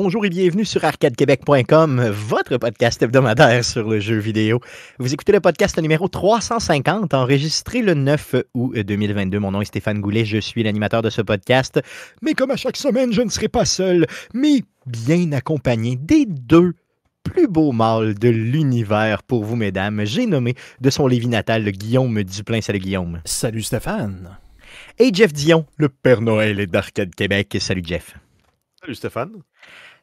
Bonjour et bienvenue sur arcadequebec.com, votre podcast hebdomadaire sur le jeu vidéo. Vous écoutez le podcast numéro 350, enregistré le 9 août 2022. Mon nom est Stéphane Goulet, je suis l'animateur de ce podcast. Mais comme à chaque semaine, je ne serai pas seul, mais bien accompagné des deux plus beaux mâles de l'univers pour vous, mesdames. J'ai nommé de son Lévis natal Guillaume Duplain. Salut Guillaume. Salut Stéphane. Et Jeff Dion, le Père Noël d'Arcade Québec. Salut Jeff. Salut Stéphane.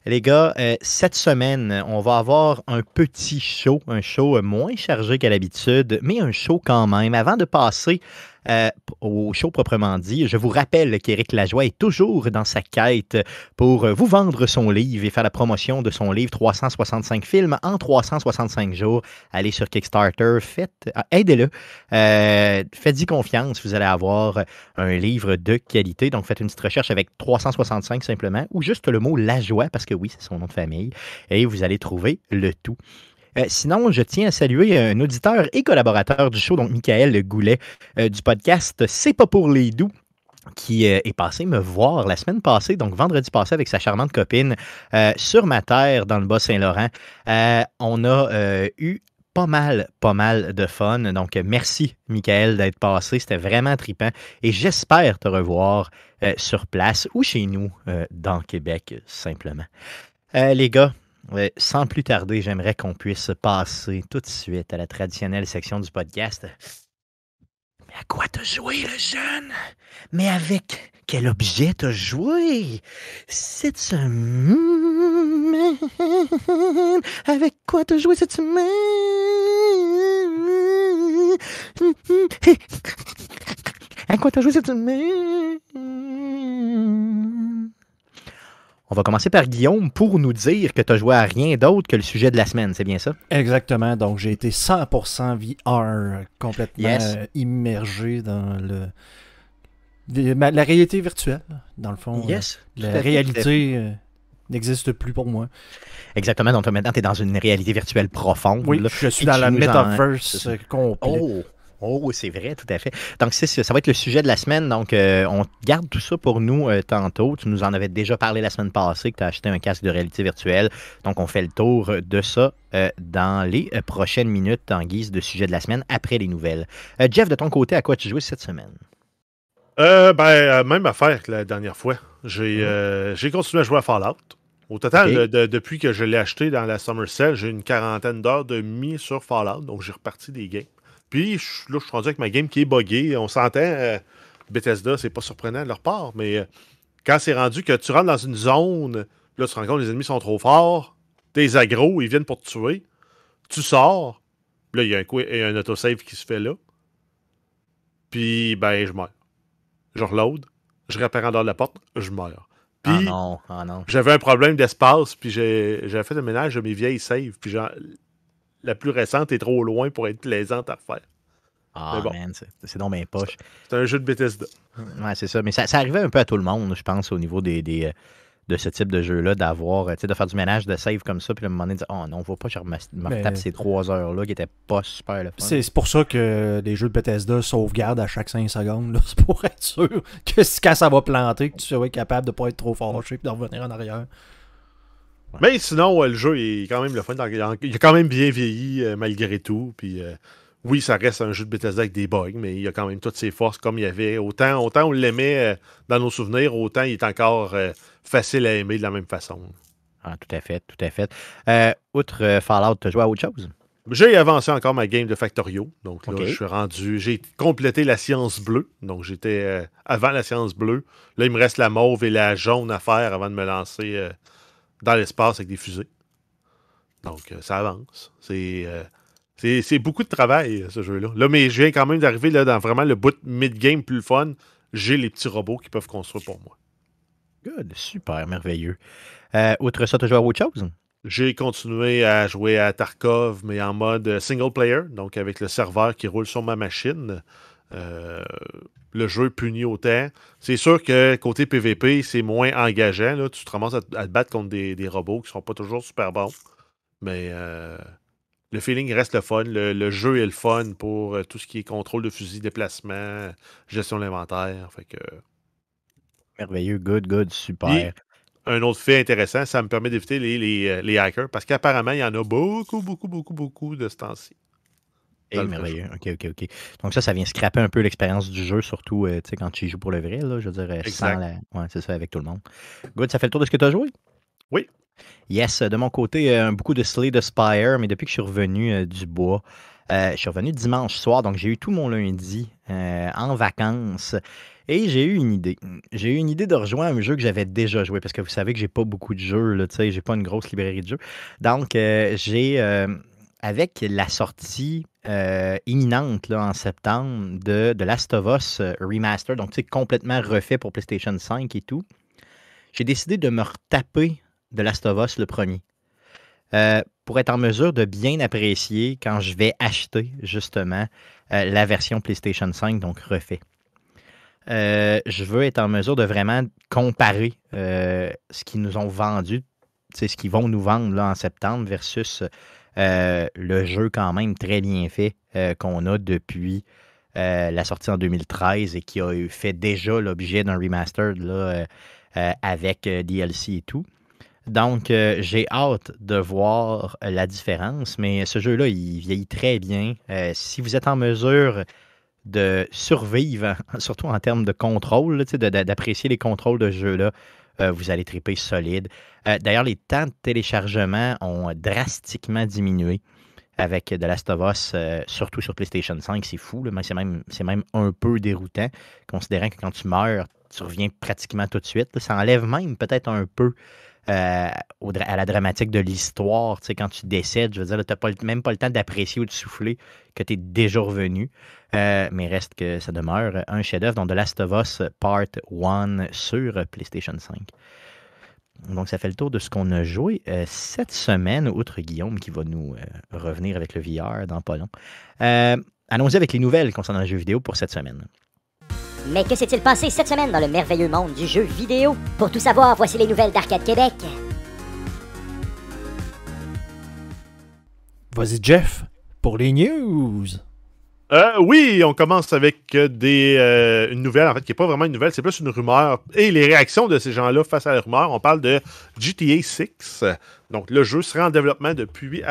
Les gars, euh, cette semaine, on va avoir un petit show, un show moins chargé qu'à l'habitude, mais un show quand même. Avant de passer euh, au show proprement dit. Je vous rappelle qu'Éric Lajoie est toujours dans sa quête pour euh, vous vendre son livre et faire la promotion de son livre 365 films en 365 jours. Allez sur Kickstarter, faites, ah, aidez-le, euh, faites-y confiance, vous allez avoir un livre de qualité. Donc faites une petite recherche avec 365 simplement ou juste le mot Lajoie parce que oui, c'est son nom de famille et vous allez trouver le tout. Euh, sinon, je tiens à saluer un auditeur et collaborateur du show, donc Michael Goulet, euh, du podcast C'est pas pour les doux qui euh, est passé me voir la semaine passée, donc vendredi passé avec sa charmante copine, sur ma terre dans le Bas-Saint-Laurent. on a eu pas mal, pas mal de fun. Donc, merci, Michael, d'être passé. C'était vraiment trippant. Et j'espère te revoir sur place ou chez nous dans Québec, simplement. les gars, sans plus tarder, j'aimerais qu'on puisse passer tout de suite à la traditionnelle section du podcast. Mais à quoi t'as joué, le jeune? Mais avec quel objet t'as joué? Cette semaine. Avec quoi t'as joué cette semaine? À quoi t'as joué cette semaine? On va commencer par Guillaume pour nous dire que tu as joué à rien d'autre que le sujet de la semaine, c'est bien ça? Exactement. Donc, j'ai été 100% VR, complètement euh, immergé dans le, la réalité virtuelle, dans le fond. Euh, la réalité euh, n'existe plus pour moi. Exactement. Donc, maintenant, tu es dans une réalité virtuelle profonde. Oui, je suis dans la metaverse Oh, c'est vrai, tout à fait. Donc, ça va être le sujet de la semaine. Donc, euh, on garde tout ça pour nous euh, tantôt. Tu nous en avais déjà parlé la semaine passée que tu as acheté un casque de réalité virtuelle. Donc, on fait le tour de ça euh, dans les prochaines minutes en guise de sujet de la semaine après les nouvelles. Jeff, de ton côté, à quoi tu jouais cette semaine? ben, même affaire que la dernière fois. Mhm. J'ai continué à jouer à Fallout. Au total, depuis que je l'ai acheté dans la Summer Sale, j'ai une quarantaine d'heures de mis sur Fallout. Donc, j'ai reparti des gains. Puis là, je suis rendu avec ma game qui est buggée. On s'entend, euh, Bethesda, c'est pas surprenant de leur part, mais euh, quand c'est rendu que tu rentres dans une zone, là, tu te rends compte que les ennemis sont trop forts, t'es agros, ils viennent pour te tuer, tu sors, là, il y a un, auto save autosave qui se fait là, puis ben, je meurs. Je reload, je repère en dehors de la porte, je meurs. Ah puis, non, ah non. j'avais un problème d'espace, puis j'avais fait le ménage de mes vieilles saves, puis la plus récente est trop loin pour être plaisante à refaire. Ah, man, c'est dans mes poche. C'est un jeu de Bethesda. Ouais, c'est ça. Mais ça, arrivait un peu à tout le monde, je pense, au niveau des, euh, de ce type de jeu-là, d'avoir, euh, tu de faire du ménage, de save comme ça, puis à un moment donné, de dire, oh non, faut pas je me retape ces trois heures-là qui n'étaient pas super le C'est pour ça que les jeux de Bethesda sauvegardent à chaque 5 secondes, c'est pour être sûr que quand ça va planter, que tu serais capable de pas être trop fâché et de revenir en arrière. Mais sinon, le jeu est quand même le fun. Il a quand même bien vieilli euh, malgré tout. Puis euh, oui, ça reste un jeu de Bethesda avec des bugs, mais il a quand même toutes ses forces comme il y avait. Autant, autant on l'aimait euh, dans nos souvenirs, autant il est encore facile à aimer de la même façon. Ah, tout à fait, tout à fait. outre Fallout, tu as joué à autre chose? J'ai avancé encore ma game de Factorio. Donc là, je suis rendu. J'ai complété la science bleue. Donc j'étais avant la science bleue. Là, il me reste la mauve et la jaune à faire avant de me lancer dans l'espace avec des fusées. Donc, euh, ça avance. Euh, c'est. C'est beaucoup de travail, euh, ce jeu-là. Là, mais je viens quand même d'arriver dans vraiment le bout mid-game plus fun. J'ai les petits robots qui peuvent construire pour moi. Good, super, merveilleux. Outre autre ça, tu as joué à autre chose? J'ai continué à jouer à Tarkov, mais en mode single player, donc avec le serveur qui roule sur ma machine. Euh, le jeu punit autant. C'est sûr que côté PVP, c'est moins engageant. Là. Tu te ramasses à, te battre contre des, robots qui ne sont pas toujours super bons. Mais euh, le feeling reste le fun. Le, jeu est le fun pour euh, tout ce qui est contrôle de fusil, déplacement, gestion de l'inventaire. que... Euh, Merveilleux, good, good, super. un autre fait intéressant, ça me permet d'éviter les, les, les hackers parce qu'apparemment, il y en a beaucoup, beaucoup, beaucoup, beaucoup de ce temps-ci merveilleux. OK, OK, OK. Donc ça, ça vient scraper un peu l'expérience du jeu, surtout euh, quand tu joues pour le vrai, là, je veux dire, euh, sans la... ouais, c'est ça, avec tout le monde. Good, ça fait le tour de ce que tu as joué? Oui. Yes, de mon côté, euh, beaucoup de Slay de Spire, mais depuis que je suis revenu du bois, je suis revenu dimanche soir, donc j'ai eu tout mon lundi en vacances. Et j'ai eu une idée. J'ai eu une idée de rejoindre un jeu que j'avais déjà joué, parce que vous savez que j'ai pas beaucoup de jeux, tu sais, j'ai pas une grosse librairie de jeux. Donc, j'ai avec la sortie euh, imminente en septembre de, de Last of Us euh, Remaster, donc complètement refait pour PlayStation 5 et tout, j'ai décidé de me retaper de Last of Us le premier. Euh, pour être en mesure de bien apprécier quand je vais acheter justement la version PlayStation 5, donc refait. je veux être en mesure de vraiment comparer ce qu'ils nous ont vendu, ce qu'ils vont nous vendre en septembre versus euh, le jeu quand même très bien fait euh, qu'on a depuis euh, la sortie en 2013 et qui a fait déjà l'objet d'un remaster avec DLC et tout. Donc, j'ai hâte de voir la différence, mais ce jeu-là, il vieillit très bien. si vous êtes en mesure de survivre, surtout en termes de contrôle, d'apprécier les contrôles de ce jeu-là, euh, vous allez triper solide. Euh, d'ailleurs, les temps de téléchargement ont euh, drastiquement diminué avec The Last of Us, surtout sur PlayStation 5. C'est fou, c'est même, même un peu déroutant, considérant que quand tu meurs, tu reviens pratiquement tout de suite. Ça enlève même peut-être un peu euh, à la dramatique de l'histoire. Tu sais, quand tu décèdes, je veux dire, tu n'as même pas le temps d'apprécier ou de souffler que tu es déjà revenu. Euh, mais reste que ça demeure un chef-d'œuvre, donc The Last of Us Part 1 sur PlayStation 5. Donc, ça fait le tour de ce qu'on a joué euh, cette semaine, outre Guillaume qui va nous revenir avec le VR dans pas long. Allons-y avec les nouvelles concernant le jeux vidéo pour cette semaine. Mais que s'est-il passé cette semaine dans le merveilleux monde du jeu vidéo Pour tout savoir, voici les nouvelles d'Arcade Québec. Voici Jeff, pour les news. Euh, oui, on commence avec euh, des, euh, une nouvelle, en fait, qui n'est pas vraiment une nouvelle, c'est plus une rumeur. Et les réactions de ces gens-là face à la rumeur, on parle de GTA 6. Donc, le jeu sera en développement depuis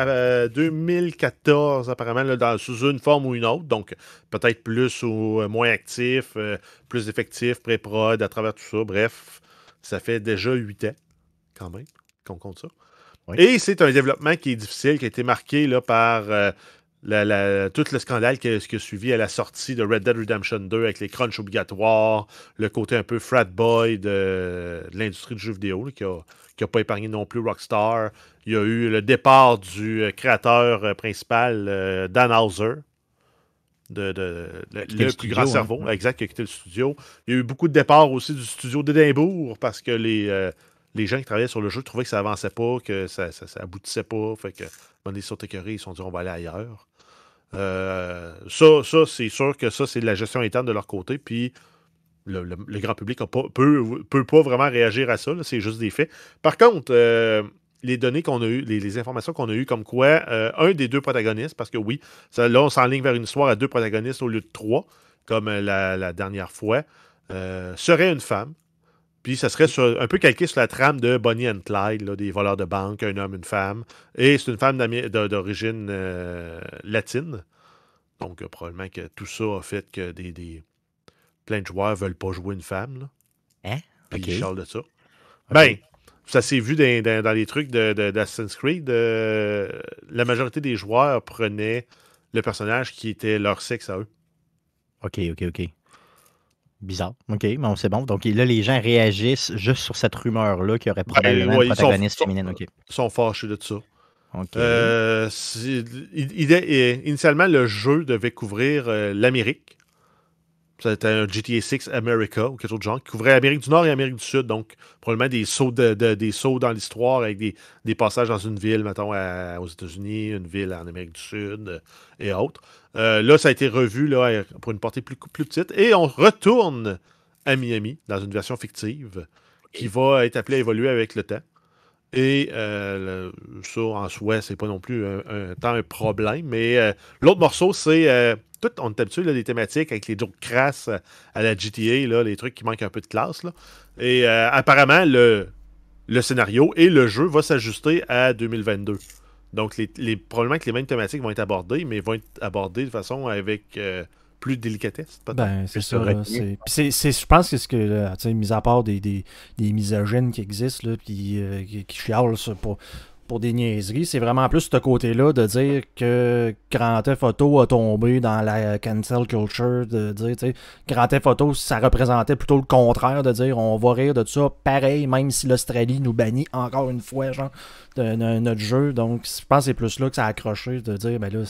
2014, apparemment, dans, sous une forme ou une autre. Donc, peut-être plus ou moins actif, plus effectif, pré-prod, à travers tout ça. Bref, ça fait déjà huit ans, quand même, qu'on compte ça. Et c'est un développement qui est difficile, qui a été marqué là, par tout le scandale qui, a suivi à la sortie de Red Dead Redemption 2 avec les crunchs obligatoires, le côté un peu frat boy de, l'industrie du jeu vidéo qui n'a pas épargné non plus Rockstar. Il y a eu le départ du euh, créateur euh, principal, euh, Dan Hauser, le, plus grand hein. cerveau, exact, qui a quitté le studio. Il y a eu beaucoup de départs aussi du studio d'Édimbourg parce que les, gens qui travaillaient sur le jeu trouvaient que ça avançait pas, que ça, ça, aboutissait pas. Fait que, ils sont ils sont dit on va aller ailleurs. Euh, ça, c'est sûr que ça, c'est de la gestion interne de leur côté. Puis le, grand public ne peut, pas vraiment réagir à ça. C'est juste des faits. Par contre, euh, les données qu'on a eues, les, informations qu'on a eues, comme quoi euh, un des deux protagonistes, parce que oui, là, on s'enligne vers une histoire à deux protagonistes au lieu de trois, comme la, la dernière fois, serait une femme. Puis ça serait un peu calqué sur la trame de Bonnie and Clyde, des voleurs de banque, un homme, une femme. Et c'est une femme d'origine euh, latine. Donc euh, probablement que tout ça a fait que des, plein de joueurs ne veulent pas jouer une femme. Hein? Puis ils de ça. Ben, ça s'est vu dans, les trucs d'Assassin's de, Creed. Euh, la majorité des joueurs prenaient le personnage qui était leur sexe à eux. OK, OK, OK bizarre. OK, mais c'est bon. Donc là, les gens réagissent juste sur cette rumeur-là qui aurait ben, probablement une protagoniste féminine. Ils sont fâchés de ça. ok euh, initialement, le jeu devait couvrir euh, l'Amérique. C'était un GTA 6 America ou quelque chose de genre qui couvrait Amérique du Nord et Amérique du Sud. Donc, probablement des sauts, de, des sauts dans l'histoire avec des, passages dans une ville, mettons, aux États-Unis, une ville en Amérique du Sud euh, et autres. Euh, là, ça a été revu là, euh, pour une portée plus, plus petite. Et on retourne à Miami dans une version fictive qui va être appelée à évoluer avec le temps. Et ça, en soi, c'est pas non plus un, un, un problème. Mais l'autre morceau, c'est on est habitué, à des thématiques avec les jokes crasses à la GTA, les trucs qui manquent un peu de classe. Et euh, apparemment, le, scénario et le jeu vont s'ajuster à 2022. Donc, les, probablement que les mêmes thématiques vont être abordées, mais vont être abordées de façon avec euh, plus de délicatesse. Ben, c'est ça. je pense que ce que, mis à part des, des, misogynes qui existent, là, puis euh, qui, chialent pour, pour des niaiseries. C'est vraiment plus ce côté-là de dire que Grand Theft Auto a tombé dans la cancel culture, de dire, tu Grand Theft Auto, ça représentait plutôt le contraire, de dire on va rire de ça, pareil, même si l'Australie nous bannit encore une fois, genre, de, notre jeu. Donc, je pense que c'est plus là que ça a accroché, de dire, ben là,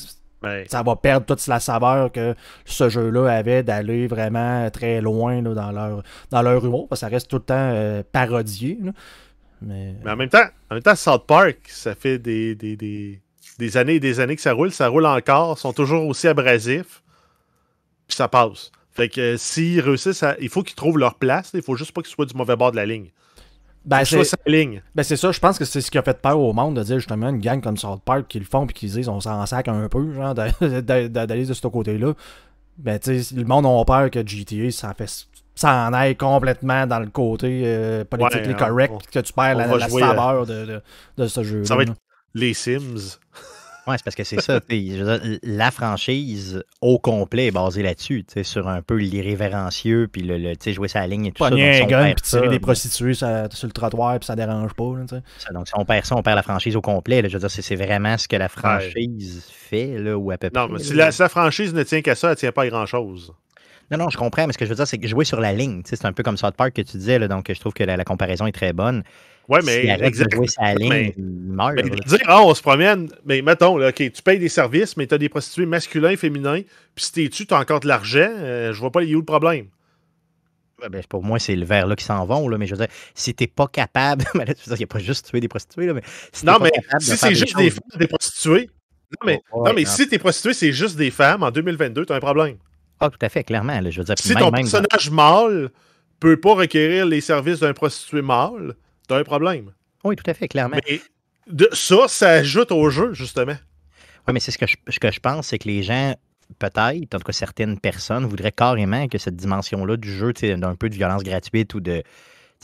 ça va perdre toute la saveur que ce jeu-là avait d'aller vraiment très loin dans, leur, dans leur humour, parce que ça reste tout le temps euh, parodié. Mais, en, même temps, en même temps, South Park, ça fait des, années et des années que ça roule. Ça roule encore, ils sont toujours aussi abrasifs, puis ça passe. Fait que euh, s'ils réussissent, il faut qu'ils trouvent leur place. Il faut juste pas qu'ils soient du mauvais bord de la ligne. Ben, c'est ligne. Ben, c'est ça, je pense que c'est ce qui a fait peur au monde de dire justement une gang comme South Park qui le font puis qu'ils disent on s'en sac un peu, d'aller de, ce côté-là. Ben, tu sais, le monde a peur que GTA, ça fait ça en aille complètement dans le côté politique euh, politiquement hein, correct que tu perds la, euh, saveur de, de, ce jeu. -là. Ça va être les Sims. Ouais, c'est parce que c'est ça. la franchise au complet est basée là-dessus, sur un peu l'irrévérencieux, puis le, le jouer sa ligne et tout Pogner ça. Gun, puis tirer des prostituées sur le trottoir, puis ça dérange pas. donc, si on perd ça, on perd la franchise au complet. je veux dire, c'est vraiment ce que la franchise fait, ou à peu non, près. Non, mais si la, si la, franchise ne tient qu'à ça, elle ne tient pas à grand-chose. Non, non, je comprends, mais ce que je veux dire, c'est que jouer sur la ligne, c'est un peu comme South Park que tu disais, donc je trouve que la, comparaison est très bonne. Oui, mais. Si jouer sur ligne, il meurt. dire, ah, on se promène, mais mettons, OK, tu payes des services, mais tu as des prostituées masculins, féminins, puis si t'es tu, tu as encore de l'argent, euh, je vois pas, il où le problème. Ben, pour moi, c'est le verre là qui s'en va, mais je veux dire, si t'es pas capable, veux dire, il n'y a pas juste tuer des prostituées, mais Non, mais si c'est juste des, femmes, des prostituées. Non, mais, oh, non, mais si t'es prostituée, c'est juste des femmes en 2022, t'as un problème. Ah, tout à fait, clairement. je veux si ton personnage mâle peut pas requérir les services d'un prostitué mâle, t'as un problème. Oui, tout à fait, clairement. Mais de, ça, ça ajoute au jeu, justement. Oui, mais c'est ce que je, ce que je pense, c'est que les gens peut-être, en tout cas certaines personnes, voudraient carrément que cette dimension-là du jeu, d'un peu de violence gratuite ou de,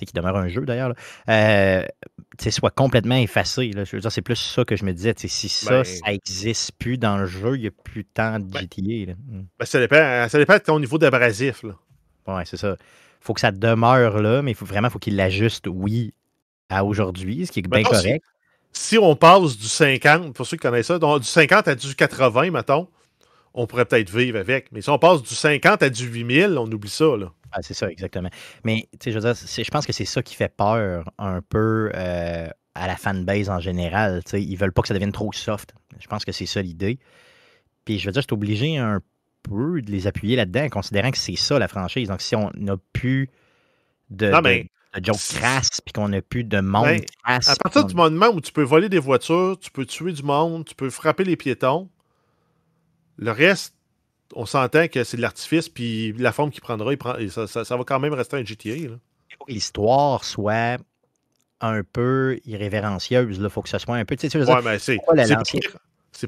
qui demeure un jeu d'ailleurs, euh, soit complètement effacé. c'est plus ça que je me disais. Si ça, ben ça n'existe plus dans le jeu, il n'y a plus tant de ben GTA. Mm. Ben, ça, dépend, hein, ça de ton niveau d'abrasif. Oui, c'est ça. faut que ça demeure là, mais faut, vraiment, faut qu'il l'ajuste, oui, à aujourd'hui, ce qui est bien correct. Si, on passe du 50, pour ceux qui connaissent ça, du 50 à du 80, mettons, on pourrait peut-être vivre avec. Mais si on passe du 50 à du 8000, on oublie ça. Ah, c'est ça, exactement. Mais je, pense que c'est ça qui fait peur un peu euh, à la fanbase en général. sais, ils veulent pas que ça devienne trop soft. Je pense que c'est ça l'idée. Puis je veux dire, je suis obligé un peu de les appuyer là-dedans, considérant que c'est ça la franchise. Donc si on n'a plus de, crasse, puis qu'on n'a plus de ben, monde À partir du moment où tu peux voler des voitures, tu peux tuer du monde, tu peux frapper les piétons, le reste, on s'entend que c'est de l'artifice, puis la forme qu'il prendra, ça, va quand même rester un GTA. Il faut que l'histoire soit un peu irrévérencieuse. Il faut que ce soit un peu. c'est pas,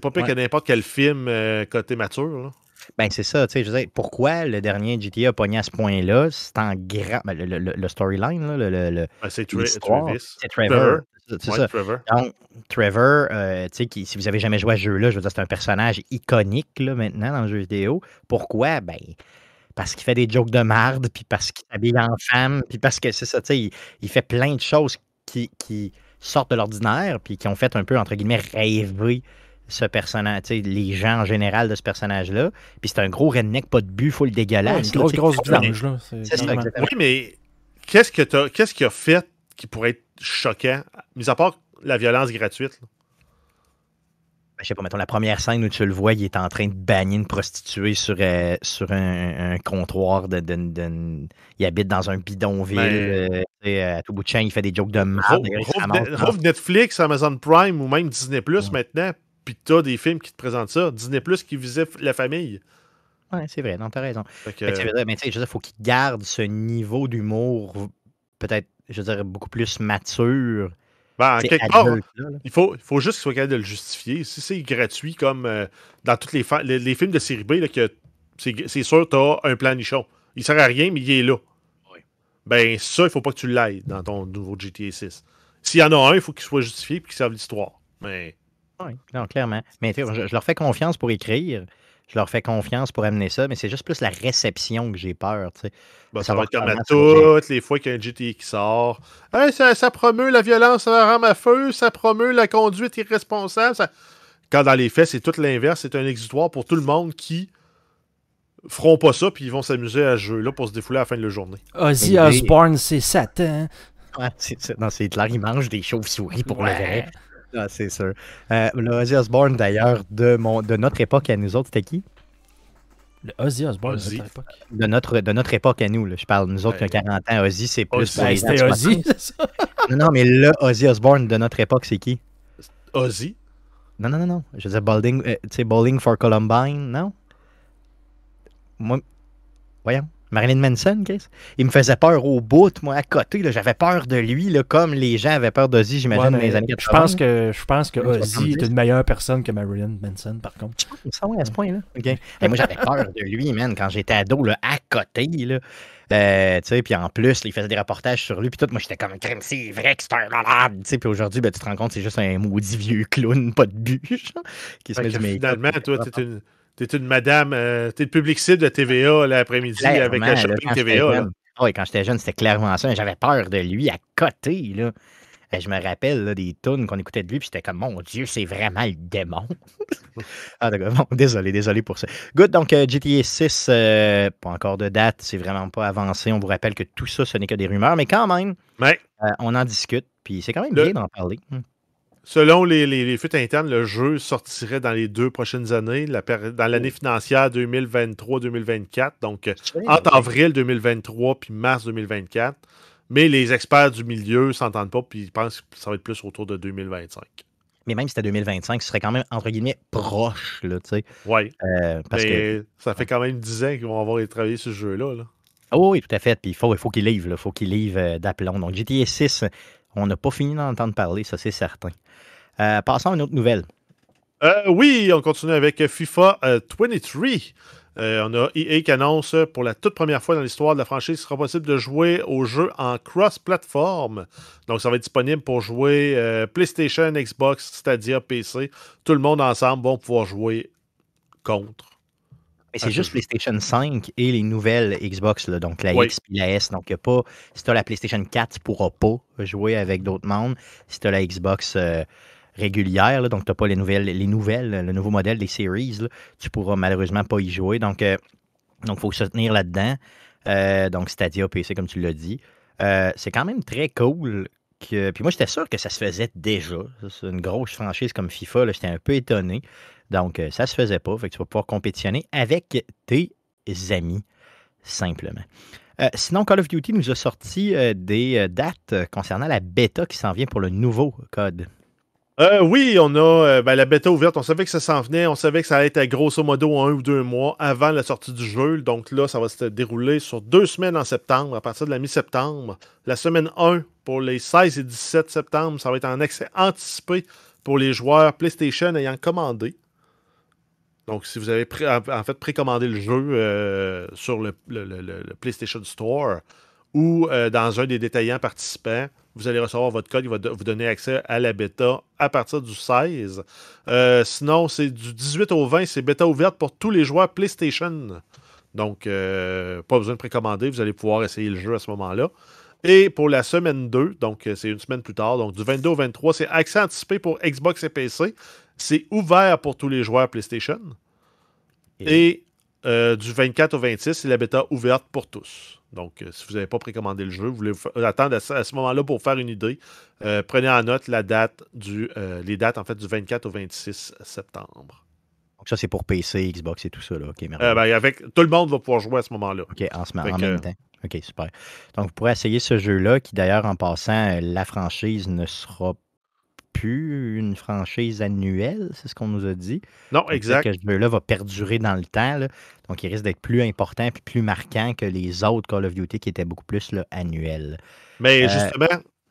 pas pire que n'importe quel film euh, côté mature. Ben, c'est ça, tu sais, je pourquoi le dernier GTA a pogné à ce point-là? C'est en grand. Ben, le, storyline, là, le, ben, c'est Travis. C'est c'est Trevor. Donc, Trevor, euh, si vous avez jamais joué à ce jeu-là, je veux dire, c'est un personnage iconique là, maintenant dans le jeu vidéo. Pourquoi? Ben, parce qu'il fait des jokes de marde, puis parce qu'il s'habille en femme, puis parce que c'est ça, tu sais, il, fait plein de choses qui, sortent de l'ordinaire, puis qui ont fait un peu, entre guillemets, rêver ce personnage, les gens en général de ce personnage-là. Puis c'est un gros redneck, pas de but, le dégueulasse. C'est une grosse, grosse blanche, là. oui, mais qu'est-ce que qu'est-ce qu'il a fait qui pourrait être choquant, mis à part la violence gratuite. Ben, je sais pas, mettons, la première scène où tu le vois, il est en train de bannir une prostituée sur, euh, sur un, comptoir. De, il habite dans un bidonville. Ben, euh, à tout bout de champ, il fait des jokes de merde. Netflix, Amazon Prime ou même Disney Plus maintenant, puis t'as des films qui te présentent ça. Disney Plus qui visait la famille. Ouais, c'est vrai, non, t'as raison. Mais tu sais, il faut qu'il garde ce niveau d'humour peut-être je veux dire, beaucoup plus mature. Ben, quelque part, il faut, faut juste qu'il soit capable de le justifier. Si c'est gratuit, comme euh, dans tous les, films de série B, c'est sûr, tu as un plan nichon. Il sert à rien, mais il est là. Ben, ça, il faut pas que tu l'ailles dans ton nouveau GTA 6. S'il y en a un, il faut qu'il soit justifié et qu'il serve l'histoire. Mais... Oui, non, clairement. Mais je, leur fais confiance pour écrire je leur fais confiance pour amener ça, mais c'est juste plus la réception que j'ai peur. Bah, ça, va être comme à toutes les fois qu'il y a un qui sort. ça, promeut la violence ça à feu, ça promeut la conduite irresponsable. Quand dans les faits, c'est tout l'inverse. C'est un exutoire pour tout le monde qui feront pas ça, puis ils vont s'amuser à jouer jeu-là pour se défouler à la fin de la journée. Ozzy Osborne, c'est Satan. Ouais, c'est, non, c'est il mange des chauves-souris pour le vrai. Ah, c'est sûr. Euh, le Ozzy Osbourne, d'ailleurs, de, de notre époque à nous autres, c'était qui? Le Ozzy Osbourne, De, notre époque. De, notre, époque à nous. Là. Je parle, nous autres qui ont 40 ben ans, Ozzy, c'est plus... Ozzy, c'était Ozzy, non, non, mais le Ozzy Osbourne de notre époque, c'est qui? Ozzy? Non, non, non, non. Je disais Bowling, euh, tu sais, Bowling for Columbine, non? Moi... Voyons. Marilyn Manson, qu'est-ce? Il me faisait peur au bout, moi, à côté. J'avais peur de lui, là, comme les gens avaient peur d'Ozzy, j'imagine, dans les années 80. Je pense que, je pense que Ozzy est une meilleure personne que Marilyn Manson, par contre. Ça, ouais, à ce point-là. moi, j'avais peur de lui, man, quand j'étais ado, là, à côté, là. Euh, puis en plus, il faisait des reportages sur lui, puis tout. Moi, j'étais comme un crime, c'est vrai que c'est un malade, tu Puis aujourd'hui, ben, tu te rends compte, c'est juste un maudit vieux clown, pas de bûche, qui se met Finalement, toi, t'es une. T'es une madame, euh, t'es le public cible de TVA l'après-midi avec la shopping TVA. Ah oui, quand j'étais jeune, c'était clairement ça. J'avais peur de lui à côté. Là. Euh, je me rappelle des tunes qu'on écoutait de lui, puis j'étais comme, mon Dieu, c'est vraiment le démon. ah, d'accord, bon, désolé, désolé pour ça. Good, donc euh, GTA 6, pas encore de date, c'est vraiment pas avancé. On vous rappelle que tout ça, ce n'est que des rumeurs, mais quand même, on en discute, puis c'est quand même bien d'en parler. Hmm. Selon les, les, fuites internes, le jeu sortirait dans les deux prochaines années, dans l'année oh. financière 2023-2024, donc entre avril 2023 puis mars 2024. Mais les experts du milieu ne s'entendent pas, puis ils pensent que ça va être plus autour de 2025. Mais même si c'était 2025, ce serait quand même, entre guillemets, proche, là, tu sais. Oui. Euh, parce que... ça fait quand même 10 ans qu'ils vont avoir travaillé sur ce jeu-là, là. Ah oui, tout à fait. Puis il faut, il faut qu'il il faut qu'il livre euh, d'aplomb. Donc, GTA 6, on n'a pas fini d'entendre parler, ça c'est certain. Euh, passons à une autre nouvelle. Euh, oui, on continue avec FIFA 23. Euh, on a EA qui annonce pour la toute première fois dans l'histoire de la franchise qu'il sera possible de jouer au jeu en cross-platform. Donc, ça va être disponible pour jouer PlayStation, Xbox, Stadia, PC. Tout le monde ensemble vont pouvoir jouer contre mais c'est ah, juste PlayStation 5 et les nouvelles Xbox, donc la X et la S. Donc, pas, si tu as la PlayStation 4, tu ne pourras pas jouer avec d'autres mondes. Si tu as la Xbox euh, régulière, donc tu n'as pas les nouvelles, les nouvelles, le nouveau modèle des séries, tu pourras malheureusement pas y jouer. Donc, il euh, donc faut se tenir là-dedans. Euh, donc, Stadia PC, comme tu l'as dit. Euh, c'est quand même très cool que, puis moi, j'étais sûr que ça se faisait déjà. C'est une grosse franchise comme FIFA. J'étais un peu étonné. Donc, euh, ça ne se faisait pas. tu vas pouvoir compétitionner avec tes amis, simplement. Euh, sinon, Call of Duty nous a sorti euh, des dates concernant la bêta qui s'en vient pour le nouveau code. oui, on a ben, la bêta ouverte. On savait que ça s'en venait. On savait que ça allait être grosso modo un ou deux mois avant la sortie du jeu. Donc là, ça va se dérouler sur deux semaines en septembre, à partir de la mi-septembre. La semaine 1 pour les 16 et 17 septembre, ça va être en accès anticipé pour les joueurs PlayStation ayant commandé. Donc, si vous avez en fait précommandé le jeu euh, sur le, PlayStation Store ou euh, dans un des détaillants participants, vous allez recevoir votre code. qui va vous donner accès à la bêta à partir du 16. Euh, sinon, c'est du 18 au 20. C'est bêta ouverte pour tous les joueurs PlayStation. Donc, pas besoin de précommander. Vous allez pouvoir essayer le jeu à ce moment-là. Et pour la semaine 2, donc c'est une semaine plus tard, donc du 22 au 23, c'est accès anticipé pour Xbox et PC. C'est ouvert pour tous les joueurs PlayStation. Et, euh, du 24 au 26, c'est la bêta ouverte pour tous. Donc, euh, si vous n'avez pas précommandé le jeu, vous voulez attendre à ce, moment-là pour faire une idée, euh, prenez en note la date du, les dates en fait du 24 au 26 septembre. Donc ça, c'est pour PC, Xbox et tout ça. Là. Ben, avec, tout le monde va pouvoir jouer à ce moment-là. OK, en, ce moment, en même temps. OK, super. Donc, vous pourrez essayer ce jeu-là, qui d'ailleurs, en passant, la franchise ne sera pas plus une franchise annuelle, c'est ce qu'on nous a dit. Non, exact. Que ce jeu-là va perdurer dans le temps. Donc, il risque d'être plus important et plus marquant que les autres Call of Duty qui étaient beaucoup plus annuels. Mais euh, justement,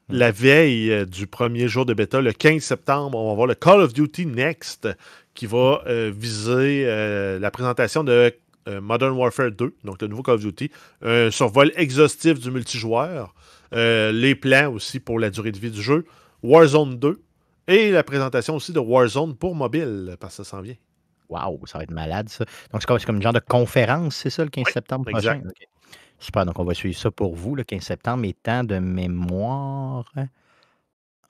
la veille euh, du premier jour de bêta, le 15 septembre, on va voir le Call of Duty Next qui va euh, viser la présentation de Modern Warfare 2, donc le nouveau Call of Duty, un survol exhaustif du multijoueur, les plans aussi pour la durée de vie du jeu, Warzone 2, et la présentation aussi de Warzone pour mobile, parce que ça s'en vient. Waouh, ça va être malade, ça. Donc, c'est comme, une genre de conférence, c'est ça, le 15 septembre prochain? Okay. Super, donc on va suivre ça pour vous, le 15 septembre, étant temps de mémoire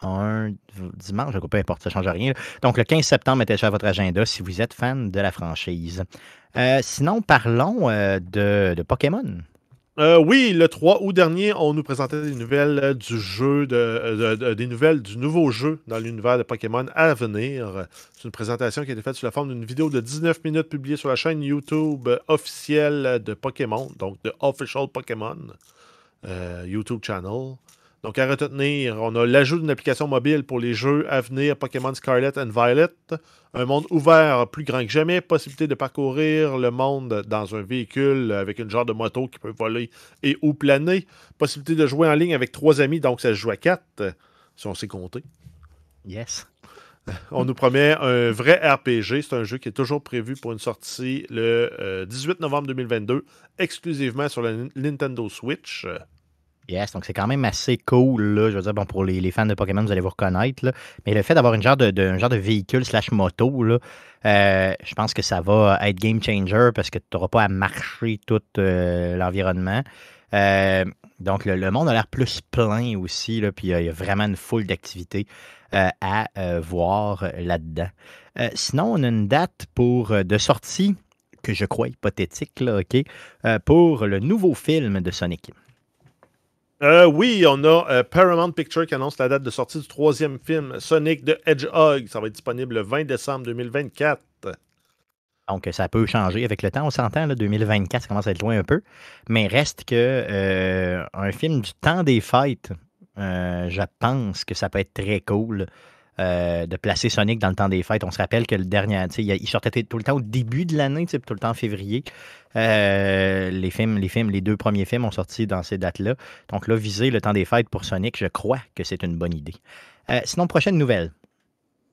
un dimanche, peu importe, ça ne change rien. Donc, le 15 septembre, mettez ça à votre agenda si vous êtes fan de la franchise. Euh, sinon, parlons euh, de, Pokémon. Euh, oui, le 3 août dernier, on nous présentait des nouvelles euh, du jeu, euh, des nouvelles du nouveau jeu dans l'univers de Pokémon à venir. C'est une présentation qui a été faite sous la forme d'une vidéo de 19 minutes publiée sur la chaîne YouTube officielle de Pokémon, donc de Official Pokémon YouTube Channel. Donc, à retenir, on a l'ajout d'une application mobile pour les jeux à venir Pokémon Scarlet and Violet, un monde ouvert plus grand que jamais, possibilité de parcourir le monde dans un véhicule avec une genre de moto qui peut voler et ou planer, possibilité de jouer en ligne avec trois amis, donc ça se joue à quatre, si on sait compter. Yes. On nous promet un vrai RPG. C'est un jeu qui est toujours prévu pour une sortie le 18 euh, novembre 2022, exclusivement sur la Nintendo Switch. Donc, c'est quand même assez cool. Là. Je veux dire, bon, pour les, fans de Pokémon, vous allez vous reconnaître. Mais le fait d'avoir une genre de, un genre de véhicule slash moto, là, euh, je pense que ça va être game changer parce que tu n'auras pas à marcher tout euh, l'environnement. Euh, donc, le, monde a l'air plus plein aussi, là, puis il y, a vraiment une foule d'activités à voir là-dedans. sinon, on a une date pour, de sortie que je crois hypothétique, pour le nouveau film de Sonic. Euh, oui, on a euh, Paramount Picture qui annonce la date de sortie du troisième film Sonic de Hedgehog. Ça va être disponible le 20 décembre 2024. Donc, ça peut changer avec le temps. On s'entend, 2024, ça commence à être loin un peu. Mais reste que euh, un film du temps des fêtes, je pense que ça peut être très cool. Euh, de placer Sonic dans le temps des fêtes. On se rappelle que le dernier, il sortait tout le temps au début de l'année, tout le temps en février. Euh, les films, les films, les deux premiers films ont sorti dans ces dates-là. Donc là, viser le temps des fêtes pour Sonic, je crois que c'est une bonne idée. Euh, sinon, prochaine nouvelle.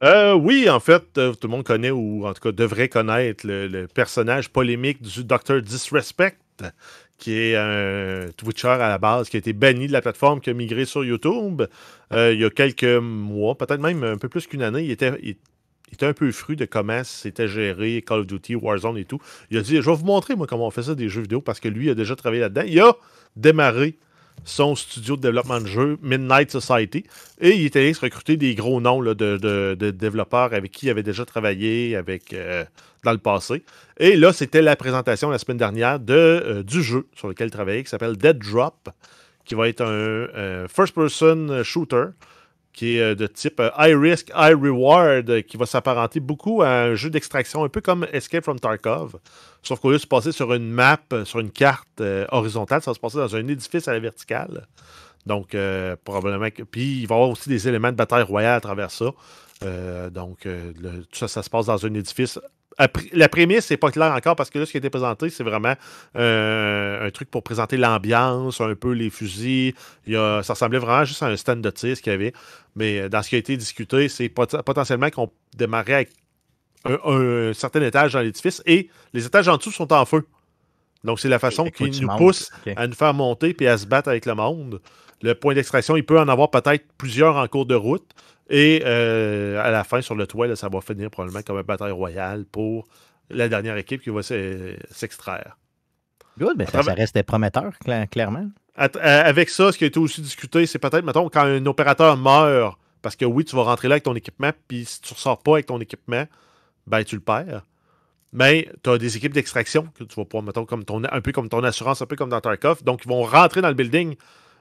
oui, en fait, tout le monde connaît ou en tout cas devrait connaître le, le personnage polémique du Dr. Disrespect qui est un Twitcher à la base, qui a été banni de la plateforme, qui a migré sur YouTube euh, il y a quelques mois, peut-être même un peu plus qu'une année. Il était, il, un peu fruit de comment c'était géré Call of Duty, Warzone et tout. Il a dit Je vais vous montrer, moi, comment on fait ça des jeux vidéo, parce que lui a déjà travaillé là-dedans. Il a démarré son studio de développement de jeu, Midnight Society. Et il était allé se recruter des gros noms de, développeurs avec qui il avait déjà travaillé avec, euh, dans le passé. Et là, c'était la présentation la semaine dernière de, euh, du jeu sur lequel il travaillait, qui s'appelle Dead Drop, qui va être un euh, first-person shooter qui est euh, de type euh, high risk, high reward, euh, qui va s'apparenter beaucoup à un jeu d'extraction, un peu comme Escape from Tarkov. Sauf qu'au lieu de se passer sur une map, sur une carte horizontale, ça va se passer dans un édifice à la verticale. Donc, probablement. puis, il va y avoir aussi des éléments de bataille royale à travers ça. donc, tout ça, ça se passe dans un édifice la prémisse n'est pas claire encore parce que là, ce qui a été présenté, c'est vraiment euh, un truc pour présenter l'ambiance, un peu les fusils. Il y a, ça ressemblait vraiment juste à un stand de tir, ce qu'il y avait. Mais euh, dans ce qui a été discuté, c'est potentiellement qu'on démarrait avec un, certain étage dans l'édifice et les étages en dessous sont en feu. Donc, c'est la façon qui nous pousse à nous faire monter puis à se battre avec le monde. Le point d'extraction, il peut en avoir peut-être plusieurs en cours de route. Et euh, à la fin, sur le toit, ça va finir probablement comme une bataille royale pour la dernière équipe qui va s'extraire. Good, mais ça, reste restait prometteur, clairement. Euh, avec ça, ce qui a été aussi discuté, c'est peut-être, mettons, quand un opérateur meurt, parce que oui, tu vas rentrer là avec ton équipement, puis si tu ne ressors pas avec ton équipement, ben tu le perds. Mais tu as des équipes d'extraction que tu vas pouvoir, mettons, comme ton, un peu comme ton assurance, un peu comme dans Tarkov. Donc, ils vont rentrer dans le building,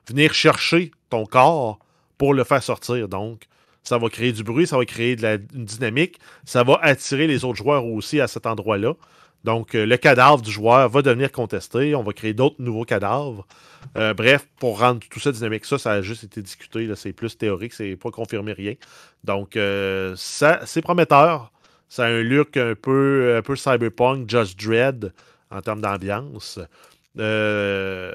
venir chercher ton corps pour le faire sortir. Donc, ça va créer du bruit, ça va créer de la, une dynamique, ça va attirer les autres joueurs aussi à cet endroit-là. Donc, euh, le cadavre du joueur va devenir contesté. On va créer d'autres nouveaux cadavres. Euh, bref, pour rendre tout ça dynamique, ça, ça a juste été discuté. C'est plus théorique, c'est pas confirmé rien. Donc, euh, c'est prometteur. Ça a un look un peu, un peu cyberpunk, Just Dread en termes d'ambiance. là,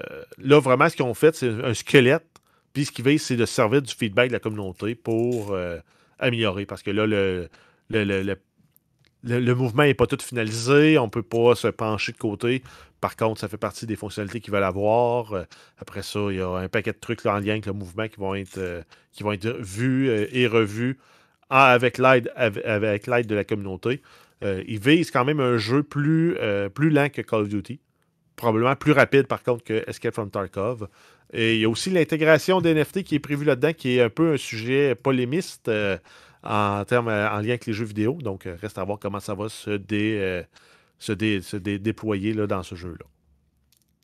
vraiment, ce qu'ils ont fait, c'est un squelette puis ce qu'ils veut, c'est de servir du feedback de la communauté pour euh, améliorer. Parce que là, le, le, mouvement n'est pas tout finalisé. On ne peut pas se pencher de côté. Par contre, ça fait partie des fonctionnalités qu'ils veulent avoir. Euh, après ça, il y a un paquet de trucs en lien avec le mouvement qui vont être, euh, qui vont être vus et revus avec l'aide avec, l'aide de la communauté. ils visent quand même un jeu plus, plus lent que Call of Duty probablement plus rapide par contre que Escape from Tarkov. Et il y a aussi l'intégration d'NFT qui est prévue là-dedans, qui est un peu un sujet polémiste euh, en, termes, euh, en lien avec les jeux vidéo. Donc, euh, reste à voir comment ça va se, se, déployer là, dans ce jeu-là.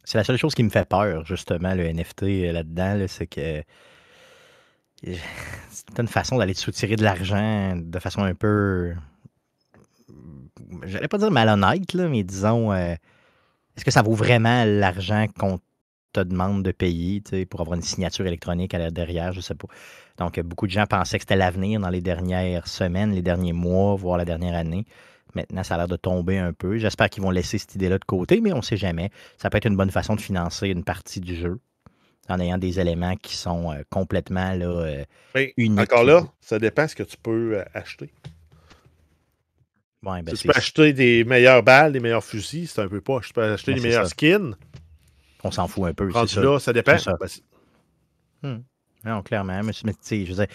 C'est la seule chose qui me fait peur, justement, le NFT là-dedans, c'est que c'est une façon d'aller se soutirer de l'argent de façon un peu. J'allais pas dire malhonnête, mais disons est-ce que ça vaut vraiment l'argent qu'on te demande de payer pour avoir une signature électronique à derrière, je sais pas. Donc, euh, beaucoup de gens pensaient que c'était l'avenir dans les dernières semaines, les derniers mois, voire la dernière année. Maintenant, ça a l'air de tomber un peu. J'espère qu'ils vont laisser cette idée-là de côté, mais on ne sait jamais. Ça peut être une bonne façon de financer une partie du jeu en ayant des éléments qui sont euh, complètement là, euh, uniques. Encore là, ça dépend ce que tu peux acheter si ben, tu peux acheter des meilleures balles, des meilleurs fusils, c'est un peu pas. Je peux acheter des meilleurs skins. On s'en fout un peu. c'est ça. là, ça dépend. Ben, hmm. Non, clairement. Mais, je veux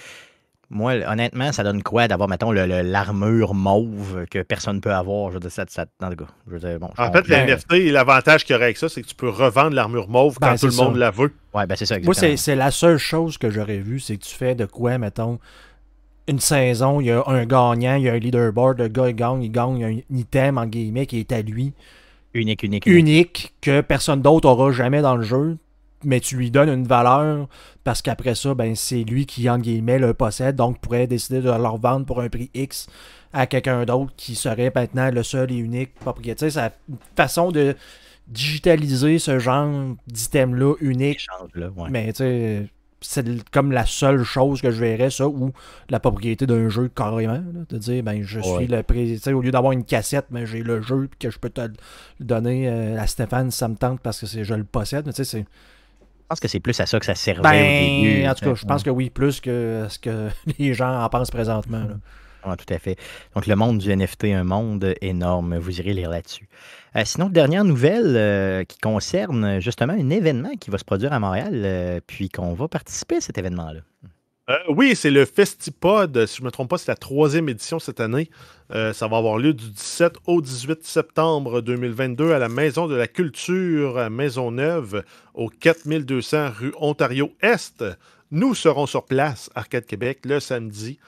moi, honnêtement, ça donne quoi d'avoir, mettons, l'armure mauve que personne ne peut avoir? Je veux dans le gars. en fait, l'avantage qu'il y aurait avec ça, c'est que tu peux revendre l'armure mauve quand ben, tout le monde la veut. Ouais, ben c'est ça. Moi, c'est la seule chose que j'aurais vue, c'est que tu fais de quoi, mettons, une saison, il y a un gagnant, il y a un leaderboard, le gars il gagne, il gagne, il y a un item en guillemets qui est à lui. Unique, unique. Unique, que personne d'autre aura jamais dans le jeu, mais tu lui donnes une valeur parce qu'après ça, ben c'est lui qui, en guillemets, le possède, donc pourrait décider de le revendre pour un prix X à quelqu'un d'autre qui serait maintenant le seul et unique propriétaire. C'est une façon de digitaliser ce genre d'item-là unique. Mais tu sais c'est comme la seule chose que je verrais, ça, ou la propriété d'un jeu carrément. de dire, ben, je suis le président. Au lieu d'avoir une cassette, mais ben, j'ai le jeu que je peux te donner euh, à Stéphane ça me tente parce que je le possède. Mais Je pense que c'est plus à ça que ça servait ben, En tout cas, je pense que oui, plus que ce que les gens en pensent présentement tout à fait. Donc, le monde du NFT, un monde énorme. Vous irez lire là-dessus. Euh, sinon, dernière nouvelle euh, qui concerne justement un événement qui va se produire à Montréal, euh, puis qu'on va participer à cet événement-là. oui, c'est le Festipod. Si je ne me trompe pas, c'est la troisième édition cette année. ça va avoir lieu du 17 au 18 septembre 2022 à la Maison de la Culture à Maisonneuve, au 4200 rue Ontario-Est. Nous serons sur place, Arcade Québec, le samedi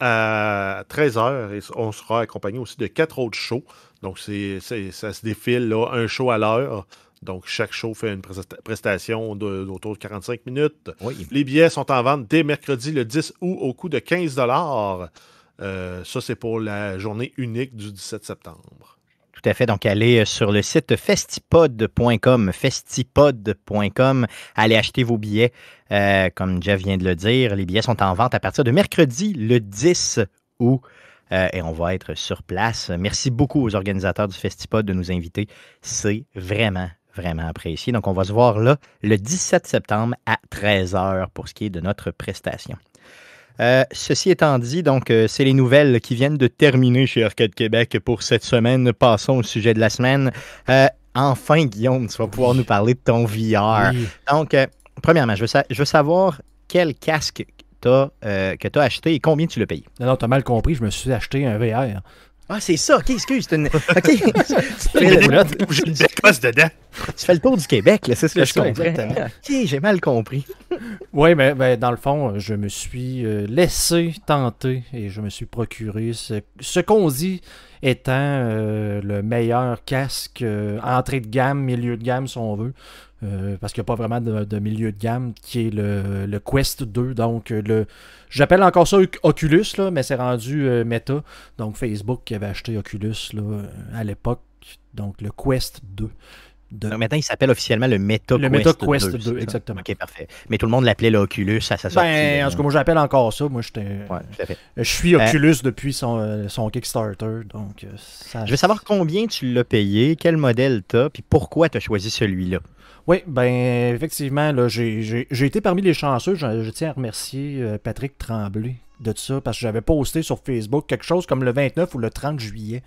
à 13h, on sera accompagné aussi de quatre autres shows. Donc, c'est, ça se défile là, un show à l'heure. Donc, chaque show fait une prestation d'autour de, 45 minutes. Les billets sont en vente dès mercredi le 10 août au coût de 15 euh, Ça, c'est pour la journée unique du 17 septembre. Tout à fait. Donc, allez euh, sur le site festipod.com, festipod.com. Allez acheter vos billets. Euh, comme Jeff vient de le dire, les billets sont en vente à partir de mercredi, le 10 août. Euh, et on va être sur place. Merci beaucoup aux organisateurs du Festipod de nous inviter. C'est vraiment, vraiment apprécié. Donc, on va se voir là le 17 septembre à 13h pour ce qui est de notre prestation. Euh, ceci étant dit, donc, euh, c'est les nouvelles qui viennent de terminer chez Arcade Québec pour cette semaine. Passons au sujet de la semaine. Euh, enfin, Guillaume, tu vas pouvoir nous parler de ton VR. Donc, premièrement, je veux, savoir quel casque que tu as acheté et combien tu l'as payé. Non, non, tu as mal compris. Je me suis acheté un VR. Ah, c'est ça, ok, excuse, c'est une. Ok. Tu fais le tour du Québec, là, c'est ce que je comprends. j'ai mal compris. oui, mais dans le fond, je me suis euh, laissé tenter et je me suis procuré ce, qu'on dit étant euh, le meilleur casque euh, entrée de gamme, milieu de gamme, si on veut. Euh, parce qu'il n'y a pas vraiment de, milieu de gamme qui est le, Quest 2. Donc, euh, le, j'appelle encore ça Oculus, mais c'est rendu euh, Meta. Donc, Facebook avait acheté Oculus à l'époque. Donc, le Quest 2. maintenant, il s'appelle officiellement le Meta le Quest, Meta Quest 2. exactement. Ok, parfait. Mais tout le monde l'appelait l'Oculus à sa ben, en tout cas, moi, j'appelle encore ça. Moi, je suis Oculus depuis son, son, Kickstarter. Donc, Je veux savoir combien tu l'as payé, quel modèle tu as, puis pourquoi tu as choisi celui-là. Oui, ben effectivement, j'ai, été parmi les chanceux. Je, tiens à remercier euh, Patrick Tremblay de ça, parce que j'avais posté sur Facebook quelque chose comme le 29 ou le 30 juillet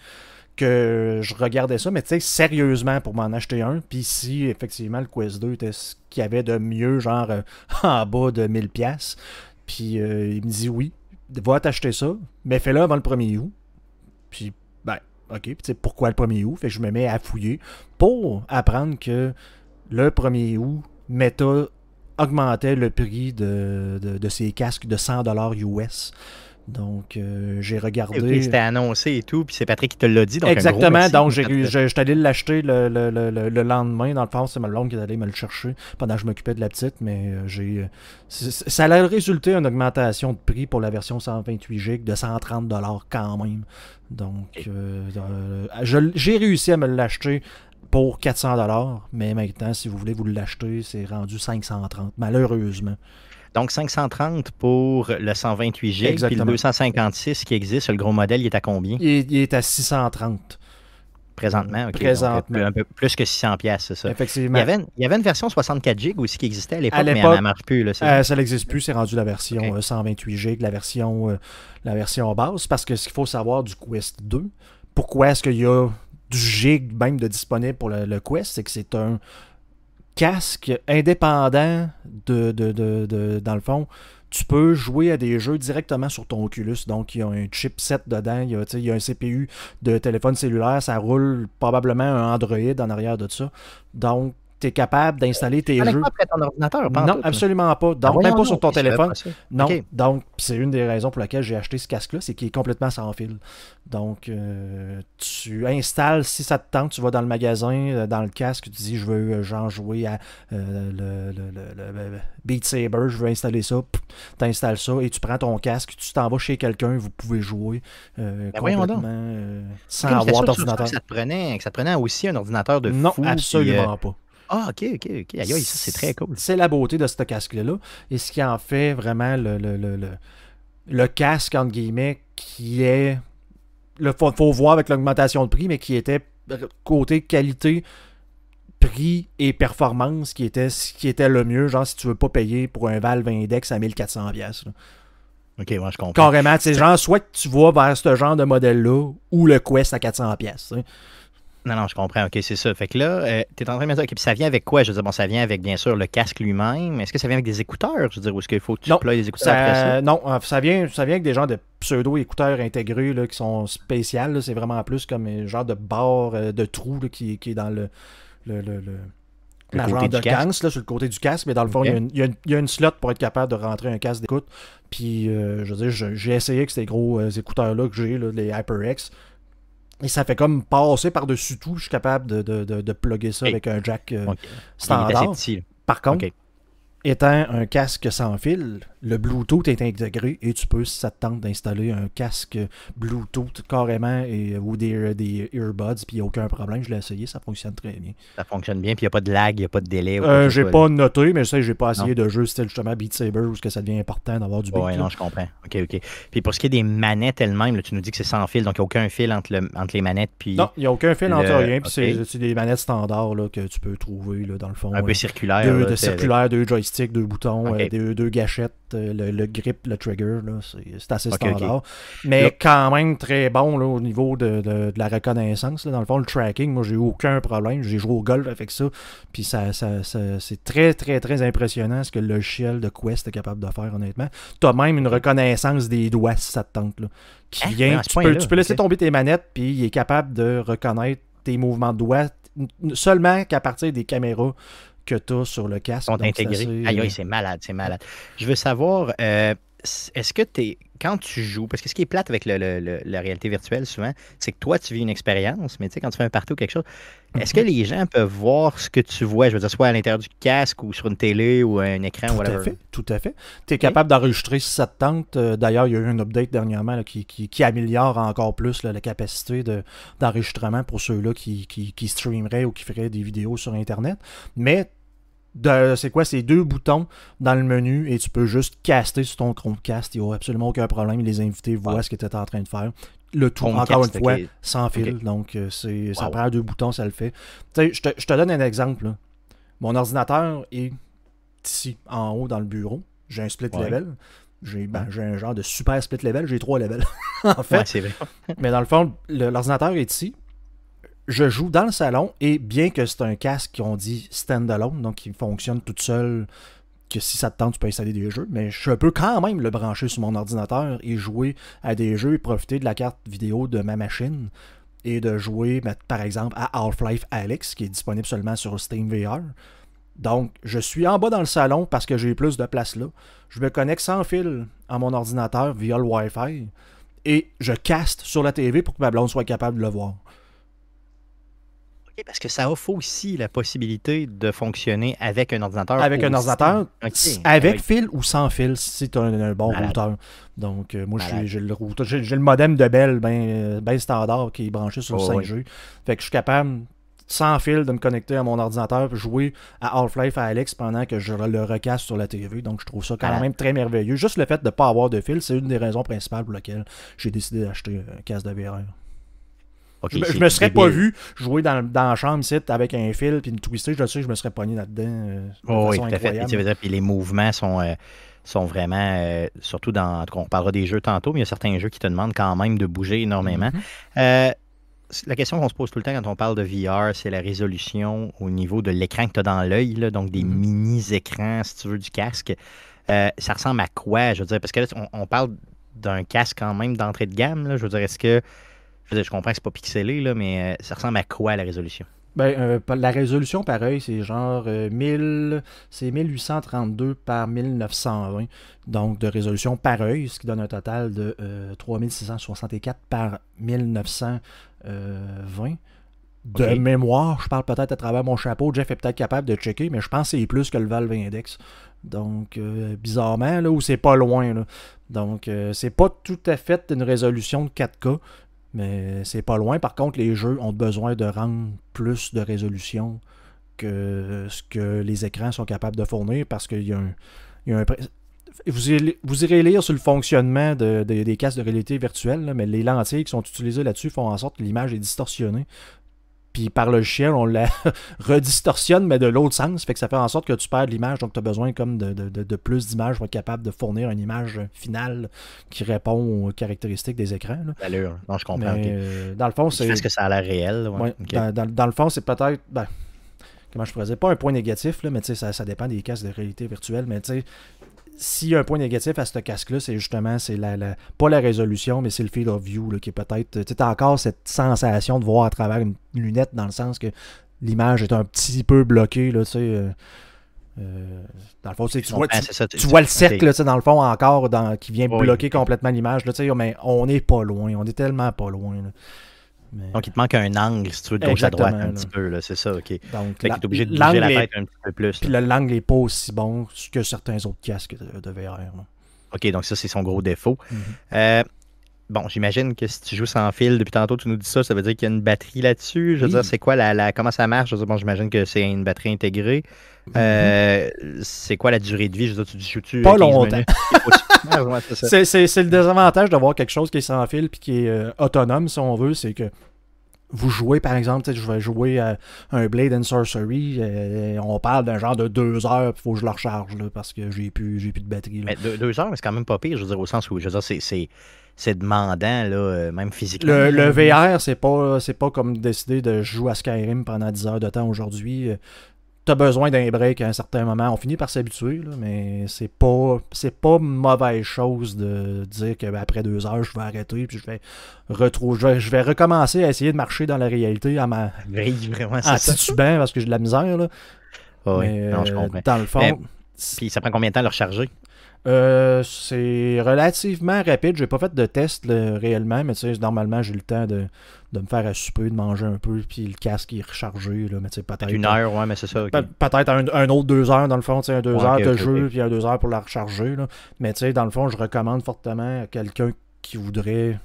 que je regardais ça, mais tu sais, sérieusement pour m'en acheter un. Puis si effectivement le Quest 2 était ce qu'il y avait de mieux, genre euh, en bas de 1000$, puis euh, il me dit oui, va t'acheter ça, mais fais-le avant le 1er août. Puis, ben, ok, tu sais, pourquoi le 1er août Fait que je me mets à fouiller pour apprendre que le 1er août, Meta augmentait le prix de, de, ses casques de 100 US. Donc, euh, j'ai regardé. c'était annoncé et tout, puis c'est Patrick qui te l'a dit. Exactement. donc, je j'étais allé l'acheter le, lendemain. Dans le fond, c'est ma qui est allé me le chercher pendant que je m'occupais de la petite, mais euh, j'ai. Euh, ça a résulté une augmentation de prix pour la version 128 G de 130 quand même. Donc, j'ai réussi à me l'acheter pour 400 dollars, mais maintenant, si vous voulez vous l'acheter, c'est rendu 530, malheureusement. Donc 530 pour le 128 GB, puis le 256 qui existe, le gros modèle, il est à combien? Il, est à 630. Présentement, OK. Présentement. un peu plus que 600 pièces, c'est ça. Effectivement. Il y, avait une, version 64 GB aussi qui existait à l'époque, mais elle ne marche plus. Là, euh, ça n'existe plus, c'est rendu la version 128 euh, GB, euh, la version, base, la version parce que ce qu'il faut savoir du Quest 2, pourquoi est-ce qu'il y a gig même de disponible pour le, Quest, c'est que c'est un casque indépendant de, de, de, dans le fond. Tu peux jouer à des jeux directement sur ton Oculus. Donc, il y a un chipset dedans, il y a, il y a un CPU de téléphone cellulaire, ça roule probablement un Android en arrière de ça. Donc, capable d'installer tes jeux. Pas ton ordinateur, Non, absolument pas. Donc, ah, même pas sur ton téléphone. Non. Donc, c'est une des raisons pour laquelle j'ai acheté ce casque-là, c'est qu'il est complètement sans fil. Donc, euh, tu installes, si ça te tente, tu vas dans le magasin, euh, dans le casque, tu dis, je veux, euh, genre, jouer à le, le, Beat Saber, je veux installer ça. Tu installes ça et tu prends ton casque, tu t'en vas chez quelqu'un, vous pouvez jouer ben complètement sans avoir d'ordinateur. ça te prenait, que ça prenait aussi un ordinateur de fou. Non, absolument pas. Ah, ok, ok, ok. Aïe, ça, c'est très cool. C'est la beauté de ce casque-là. Et ce qui en fait vraiment le, le, casque, entre guillemets, qui est. Il faut, voir avec l'augmentation de prix, mais qui était côté qualité, prix et performance, qui était, ce qui était le mieux. Genre, si tu veux pas payer pour un Valve Index à 1400$. pièces Ok, moi je comprends. Carrément, c'est genre, soit tu vas vers ce genre de modèle-là ou le Quest à 400$. sais. Non, non, je comprends. OK, c'est ça. Fait que là, euh, tu es en train de me dire, OK, puis ça vient avec quoi? Je veux dire, bon, ça vient avec, bien sûr, le casque lui-même. Est-ce que ça vient avec des écouteurs? Je veux dire, ou est-ce qu'il faut que tu non. des écouteurs après ça? Euh, non, euh, ça vient, ça vient avec des gens de pseudo-écouteurs intégrés là, qui sont spéciales. C'est vraiment plus comme un genre de barre de trou qui, est dans le... le, le, la de casque, sur le côté du casque, mais dans le fond, il, y a une, slot pour être capable de rentrer un casque d'écoute. Puis, je veux dire, j'ai essayé avec ces gros écouteurs-là que j'ai, les HyperX. Et ça fait comme passer par-dessus tout. Je suis capable de, de, plugger ça avec un jack euh, standard. Par contre, étant un casque sans fil, le Bluetooth est intégré et tu peux, si ça tente, d'installer un casque Bluetooth carrément et, euh, ou euh, des, earbuds, puis aucun problème. Je l'ai essayé, ça fonctionne très bien. Ça fonctionne bien, puis il n'y a pas de lag, il n'y a pas de délai. Euh, j'ai pas noté, mais je sais, j'ai pas essayé de jeu style justement Beat Saber où que ça devient important d'avoir du Bluetooth. Oui, non, je comprends. OK, OK. Puis pour ce qui est des manettes elles-mêmes, tu nous dis que c'est sans fil, donc il n'y a aucun fil entre, les manettes. Puis non, il n'y a aucun fil entre rien, puis c'est des manettes standards que tu peux trouver dans le fond. Un peu euh, circulaire. Deux, de circulaire, deux joysticks, deux boutons, deux gâchettes. Euh, le, grip, le trigger, c'est assez standard. Mais quand même très bon au niveau de, la reconnaissance. Dans le fond, le tracking, moi, j'ai aucun problème. J'ai joué au golf avec ça. Puis ça, c'est très, très, très impressionnant ce que le logiciel de Quest est capable de faire, honnêtement. Tu as même une reconnaissance des doigts, si ça tente. qui ah, vient, tu, peux, laisser tomber tes manettes, puis il est capable de reconnaître tes mouvements de doigts, seulement qu'à partir des caméras que tu as sur le casque. Sont intégrés. Aïe, c'est malade, c'est malade. Je veux savoir, euh, est-ce que tu es. quand tu joues, parce que ce qui est plate avec le, la réalité virtuelle souvent, c'est que toi, tu vis une expérience, mais tu sais, quand tu fais un partout ou quelque chose, est-ce que mhm. les gens peuvent voir ce que tu vois, je veux dire, soit à l'intérieur du casque ou sur une télé ou un écran, tout whatever? À fait, tout à fait. Tu es capable d'enregistrer cette tente. Euh, d'ailleurs, il y a eu un update dernièrement qui, améliore encore plus la capacité d'enregistrement pour ceux-là qui, qui, streameraient ou qui feraient des vidéos sur Internet. Mais euh, c'est quoi, ces deux boutons dans le menu et tu peux juste caster sur ton Chromecast. Il n'y a absolument aucun problème. Les invités voient ce que tu es en train de faire. Le tout, encore une fois, sans fil. Donc, euh, c'est, ça prend deux boutons, ça le fait. Je te, donne un exemple. Mon ordinateur est ici, en haut, dans le bureau. J'ai un split level. J'ai, ben, j'ai un genre de super split level. J'ai trois levels, en fait. Mais dans le fond, l'ordinateur est ici je joue dans le salon et bien que c'est un casque qu'on dit standalone, donc qui fonctionne toute seule, que si ça te tente, tu peux installer des jeux, mais je peux quand même le brancher sur mon ordinateur et jouer à des jeux et profiter de la carte vidéo de ma machine et de jouer, ben, par exemple, à Half-Life Alex, qui est disponible seulement sur Steam VR. Donc, je suis en bas dans le salon parce que j'ai plus de place là. Je me connecte sans fil à mon ordinateur via le Wi-Fi et je caste sur la TV pour que ma blonde soit capable de le voir parce que ça offre aussi la possibilité de fonctionner avec un ordinateur. Avec un ordinateur, ben avec, fil ou sans fil, si tu as un, bon routeur. Donc, euh, moi, j'ai le, routeur, le modem de Bell bien euh, ben standard qui est branché sur le 5G. Fait que je suis capable, sans fil de me connecter à mon ordinateur jouer à Half-Life à Alex pendant que je le recasse sur la TV. Donc, je trouve ça quand même très merveilleux. Juste le fait de ne pas avoir de fil, c'est une des raisons principales pour lesquelles j'ai décidé d'acheter un casque de VR je, ne me serais pas vu jouer dans, dans la chambre site avec un fil puis une twister. Je sais je me serais pogné là-dedans. Euh, oh fait. les mouvements sont, euh, sont vraiment. Euh, surtout dans. on parlera des jeux tantôt, mais il y a certains jeux qui te demandent quand même de bouger énormément. Mhm. la question qu'on se pose tout le temps quand on parle de VR, c'est la résolution au niveau de l'écran que tu as dans l'œil, donc des mhm. mini-écrans, si tu veux, du casque. ça ressemble à quoi, je veux dire? Parce que on, parle d'un casque quand même d'entrée de gamme. je veux dire, est-ce que je, je comprends que c'est pas pixelé, mais euh, ça ressemble à quoi la résolution? Ben, euh, la résolution, pareil, c'est genre 1000, euh, c'est 1832 par 1920. Donc, de résolution pareille, ce qui donne un total de 3664 par 1920. De mémoire, je parle peut-être à travers mon chapeau. Jeff est peut-être capable de checker, mais je pense que c'est plus que le Valve Index. Donc, bizarrement, là, où c'est pas loin. Là. Donc, c'est pas tout à fait une résolution de 4K, mais c'est pas loin. Par contre, les jeux ont besoin de rendre plus de résolution que ce que les écrans sont capables de fournir parce qu'il y a un. vous, irez, lire sur le fonctionnement des casques de réalité virtuelle, mais les lentilles qui sont utilisées là-dessus font en sorte que l'image est distorsionnée puis par le chien on la redistorsionne, mais de l'autre sens, fait que ça fait en sorte que tu perds l'image, donc tu as besoin comme de, plus d'images pour être capable de fournir une image finale qui répond aux caractéristiques des écrans. Allure, non, je comprends. Euh, dans le fond, c'est... Est-ce que ça a l'air réel? dans, le fond, c'est peut-être... Ben, comment je pourrais dire? Pas un point négatif, là, mais ça, ça dépend des cases de réalité virtuelle, mais tu sais, s'il y a un point négatif à ce casque-là, c'est justement, c'est la, pas la résolution, mais c'est le field of view qui est peut-être. Tu as encore cette sensation de voir à travers une lunette dans le sens que l'image est un petit peu bloquée. Là, euh, euh, dans le fond, tu, vois, ah, tu, vois le cercle, là, dans le fond, encore qui vient bloquer complètement l'image. Mais on n'est pas loin, on est tellement pas loin. Donc, il te manque un angle, si tu veux, de gauche à droite un petit peu. C'est ça, OK. Donc, tu es obligé de bouger la tête un petit peu plus. Puis l'angle n'est pas aussi bon que certains autres casques de, VR. OK, donc ça, c'est son gros défaut. Mhm. euh, Bon, j'imagine que si tu joues sans fil depuis tantôt, tu nous dis ça, ça veut dire qu'il y a une batterie là-dessus. Je veux dire, c'est quoi la, Comment ça marche? Je veux dire, bon, j'imagine que c'est une batterie intégrée. Mhm. Euh, c'est quoi la durée de vie? Je veux dire, tu joues-tu. Pas longtemps. c'est le désavantage d'avoir quelque chose qui est sans fil puis qui est euh, autonome, si on veut, c'est que vous jouez, par exemple, je vais jouer à un Blade and Sorcery, euh, on parle d'un genre de deux heures, il faut que je le recharge là, parce que j'ai plus, plus de batterie. Mais deux, deux heures, c'est quand même pas pire, je veux dire, au sens où je veux dire, c'est c'est demandant, là, euh, même physiquement. Le, VR, c'est pas, pas comme décider de jouer à Skyrim pendant 10 heures de temps aujourd'hui. Euh, t'as besoin d'un break à un certain moment. On finit par s'habituer, mais c'est pas c'est pas mauvaise chose de dire qu'après ben, deux heures, je vais arrêter puis je vais retrouver. Je vais recommencer à essayer de marcher dans la réalité à ma. vraiment, en titubant parce que j'ai de la misère. Là. oui, je comprends. puis ça prend combien de temps à le recharger? Euh, c'est relativement rapide. J'ai pas fait de test réellement, mais normalement, j'ai le temps de, me faire à souper, de manger un peu, puis le casque est rechargé. Là, mais peut-être une heure, ouais, mais c'est ça. Peut-être un, autre deux heures, dans le fond, un deux heures de jeu, puis deux heures pour la recharger. Là. Mais dans le fond, je recommande fortement à quelqu'un qui voudrait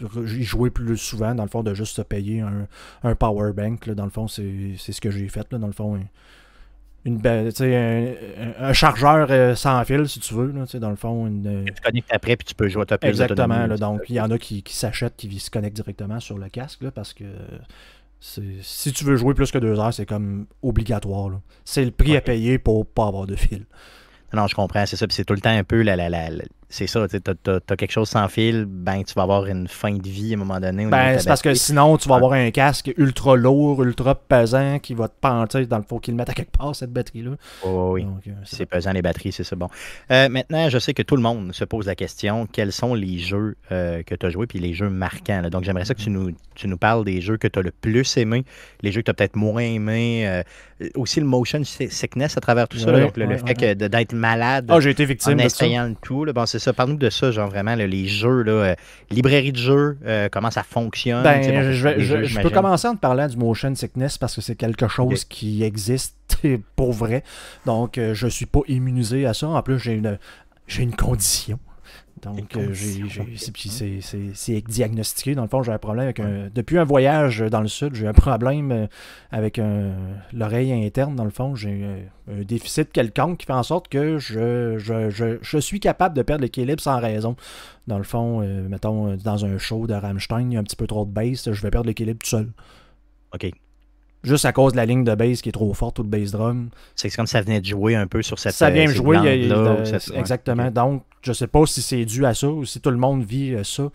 y jouer plus souvent, dans le fond, de juste se payer un, un power bank. dans le fond, c'est ce que j'ai fait. Là, dans le fond, hein une, un, un chargeur euh, sans fil, si tu veux, là, dans le fond. Une, euh, tu connectes après, puis tu peux jouer à ta plus Exactement. donc, il y en a qui, qui s'achètent, qui se connectent directement sur le casque, parce que si tu veux jouer plus que deux heures, c'est comme obligatoire. C'est le prix à payer pour pas avoir de fil. Non, je comprends, c'est ça. c'est tout le temps un peu la, la, la c'est ça, tu as, quelque chose sans fil, ben tu vas avoir une fin de vie à un moment donné. Ben, c'est parce que sinon, tu vas ah. avoir un casque ultra lourd, ultra pesant qui va te panter dans le faut qu'il le mette à quelque part, cette batterie-là. Oh, oh, oui, euh, C'est pesant les batteries, c'est ça. Bon. Euh, maintenant, je sais que tout le monde se pose la question quels sont les jeux euh, que tu as joués puis les jeux marquants. Donc, j'aimerais ça que mhm. tu nous, parles des jeux que tu as le plus aimé, les jeux que tu as peut-être moins aimé, aussi le motion sickness à travers tout ça. donc, le, fait que d'être malade. oh été en essayant de le tout. bon, c'est ça. Parle-nous de ça, genre vraiment, les jeux, là, euh, librairie de jeux, euh, comment ça fonctionne. Ben, je, peux commencer en te parlant du motion sickness parce que c'est quelque chose qui existe pour vrai. Donc, euh, je suis pas immunisé à ça. En plus, j'ai une, j'ai une condition. Donc, euh, c'est diagnostiqué. Dans le fond, j'ai un problème avec un. Depuis un voyage dans le sud, j'ai un problème euh, avec l'oreille interne. Dans le fond, j'ai un déficit quelconque qui fait en sorte que je, je, je, suis capable de perdre l'équilibre sans raison. Dans le fond, euh, mettons, dans un show de Rammstein, il y a un petit peu trop de bass, je vais perdre l'équilibre tout seul. OK juste à cause de la ligne de base qui est trop forte ou le bass drum. C'est comme ça venait de jouer un peu sur cette Ça vient euh, euh, de jouer, exactement. Donc, je sais pas si c'est dû à ça ou si tout le monde vit euh, ça,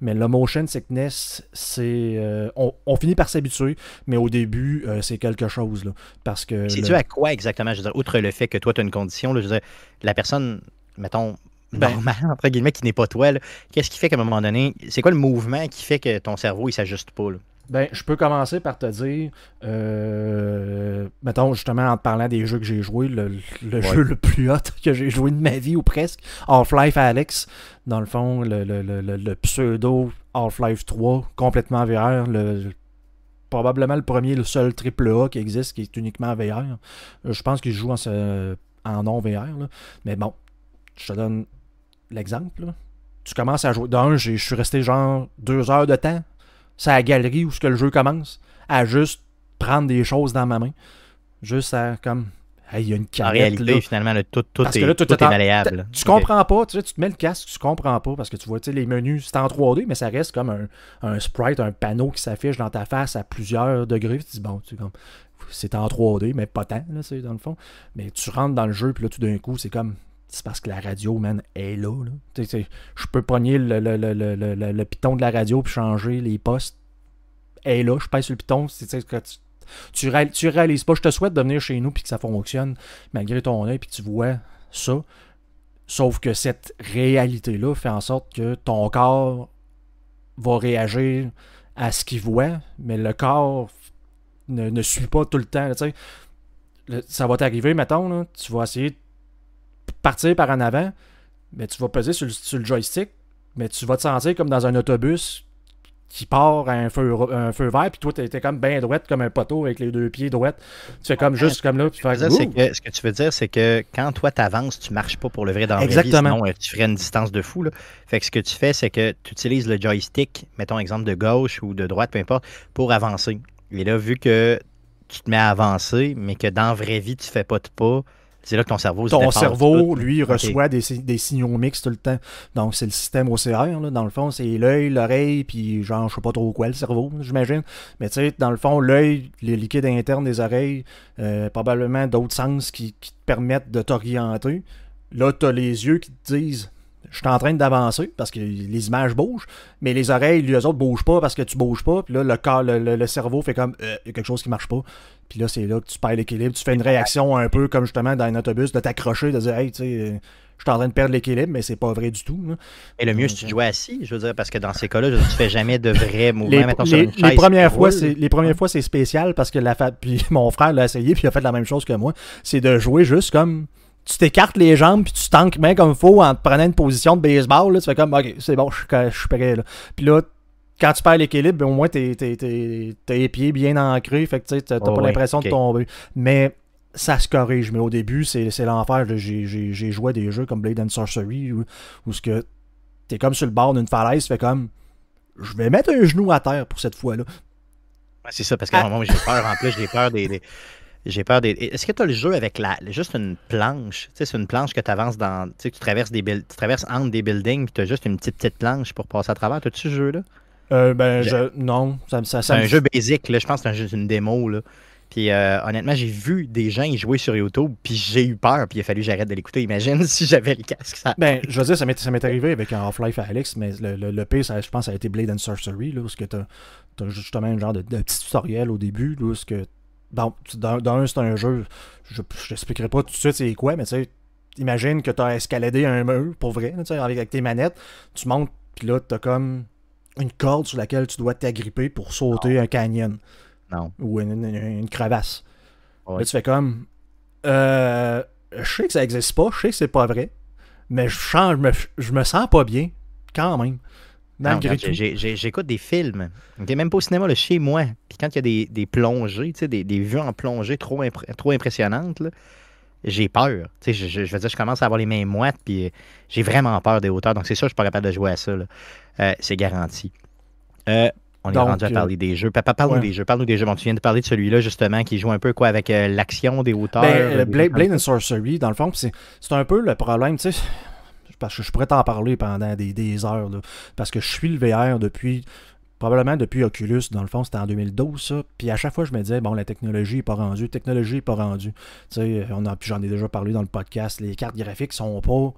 mais le motion sickness, c'est on, finit par s'habituer, mais au début, c'est quelque chose. Là, parce que c'est dû à quoi exactement? Je veux outre le fait que toi, tu as une condition, je la personne, mettons, ben normal, guillemets, qui n'est pas toi, qu'est-ce qui fait qu'à un moment donné, c'est quoi le mouvement qui fait que ton cerveau, il s'ajuste pas? Ben, je peux commencer par te dire, euh, mettons justement en te parlant des jeux que j'ai joués le, jeu le plus hot que j'ai joué de ma vie ou presque, Half-Life Alex, dans le fond, le, pseudo Half-Life 3, complètement VR, le, probablement le premier, le seul triple AAA qui existe, qui est uniquement VR. Euh, je pense qu'il joue en, en non-VR, mais bon, je te donne l'exemple. Tu commences à jouer. D'un, je suis resté genre deux heures de temps la galerie où ce que le jeu commence, à juste prendre des choses dans ma main. Juste à comme il y a une canette, En réalité, finalement, le tout, est, malléable. Tu comprends pas, tu, tu te mets le casque, tu comprends pas parce que tu vois les menus, c'est en 3D, mais ça reste comme un, sprite, un panneau qui s'affiche dans ta face à plusieurs degrés. Tu dis, bon, tu comme c'est en 3D, mais pas tant, là, dans le fond. Mais tu rentres dans le jeu, puis là, tout d'un coup, c'est comme c'est parce que la radio, man, est là. Je peux pogner le, le, piton de la radio puis changer les postes. Elle est là, je pèse le piton. tu, tu, réalises pas. Je te souhaite de venir chez nous puis que ça fonctionne malgré ton œil puis tu vois ça. Sauf que cette réalité-là fait en sorte que ton corps va réagir à ce qu'il voit, mais le corps ne, suit pas tout le temps. ça va t'arriver, mettons, tu vas essayer partir par en avant, mais tu vas peser sur le, joystick, mais tu vas te sentir comme dans un autobus qui part à un feu, un feu vert, puis toi, tu t'es comme bien droite, comme un poteau avec les deux pieds droites. Tu fais comme juste comme là. tu fais, ce que tu veux dire, c'est que quand toi, t'avances, tu marches pas pour le vrai dans la Exactement. sinon, euh, tu ferais une distance de fou. Là. Fait que ce que tu fais, c'est que tu utilises le joystick, mettons exemple de gauche ou de droite, peu importe, pour avancer. Et là, vu que tu te mets à avancer, mais que dans la vraie vie, tu fais pas de pas, c'est là que ton cerveau Ton cerveau, lui, reçoit des, signaux mixtes tout le temps. Donc, c'est le système OCR, là, dans le fond. C'est l'œil, l'oreille, puis genre, je sais pas trop quoi, le cerveau, j'imagine. Mais tu sais, dans le fond, l'œil, les liquides internes des oreilles, euh, probablement d'autres sens qui, qui, te permettent de t'orienter. Là, tu as les yeux qui te disent je suis en train d'avancer parce que les images bougent, mais les oreilles, les autres, bougent pas parce que tu bouges pas. Puis là, le, cerveau fait comme euh, il y a quelque chose qui marche pas. Puis là, c'est là que tu perds l'équilibre. Tu fais une réaction un peu comme justement dans un autobus, de t'accrocher, de dire Hey, tu sais euh, je suis en train de perdre l'équilibre, mais c'est pas vrai du tout. Et le mieux, c'est que tu joues assis, je veux dire, parce que dans ces cas-là, tu fais jamais de vrais mouvements. Les, premières fois, c'est les premières fois, c'est spécial parce que la puis mon frère l'a essayé, puis il a fait la même chose que moi. C'est de jouer juste comme tu t'écartes les jambes puis tu tanques bien comme faut en te prenant une position de baseball. tu fais comme, ok, c'est bon, je suis prêt. Puis là, quand tu perds l'équilibre, ben, au moins t'es, tes pieds bien ancrés, fait que t'as, oh, pas l'impression de tomber. Mais ça se corrige, mais au début, c'est, l'enfer. J'ai, joué à des jeux comme Blade and Sorcery où, où ce que t'es comme sur le bord d'une falaise, Tu fais comme je vais mettre un genou à terre pour cette fois-là. c'est ça, parce qu'à un moment, j'ai peur en plus, j'ai peur des, j'ai peur des. Est-ce que tu as le jeu avec la juste une planche? tu sais, C'est une planche que tu avances dans. Tu sais, tu traverses des tu traverses entre des buildings puis tu as juste une petite petite planche pour passer à travers. T'as-tu ce jeu-là? Euh, ben, non. c'est un jeu basique, là. Je pense que c'est un une démo, là. Puis euh, honnêtement, j'ai vu des gens y jouer sur YouTube, puis j'ai eu peur, puis il a fallu que j'arrête de l'écouter. Imagine si j'avais le casque. Ben, je veux dire, ça m'est arrivé avec un Half-Life à Alex, mais le, le, je pense, ça a été Blade and Sorcery, là, où tu as, justement un genre de, petit tutoriel au début, là, où Bon, dans, un, c'est un jeu, je t'expliquerai pas tout de suite c'est quoi, mais tu sais, imagine que tu as escaladé un mur, pour vrai, avec tes manettes, tu montes, puis là, tu comme une corde sur laquelle tu dois t'agripper pour sauter un canyon. Non. Ou une, crevasse. Là, tu fais comme. Euh, je sais que ça existe pas, je sais que c'est pas vrai, mais je, change, je, me, je me sens pas bien, quand même. J'écoute des films. même pas au cinéma, chez moi. Puis quand il y a des, des plongées, des, des, vues en plongée trop, trop impressionnantes, j'ai peur. Je, je commence à avoir les mains moites, puis euh, j'ai vraiment peur des hauteurs. Donc c'est sûr, je suis pas capable de jouer à ça. Euh, c'est garanti. Euh, on est rendu à parler des jeux. Papa, parle-nous des jeux. Parle-nous des jeux. tu viens de parler de celui-là, justement, qui joue un peu quoi avec l'action des hauteurs. Ben, Blade, and Sorcery, dans le fond, c'est un peu le problème. Tu sais, parce que je pourrais t'en parler pendant des, heures. parce que je suis le VR depuis probablement depuis Oculus, dans le fond, c'était en 2012, ça. Puis à chaque fois, je me disais, bon, la technologie n'est pas rendue, la technologie n'est pas rendue. Tu on a, j'en ai déjà parlé dans le podcast, les cartes graphiques sont pas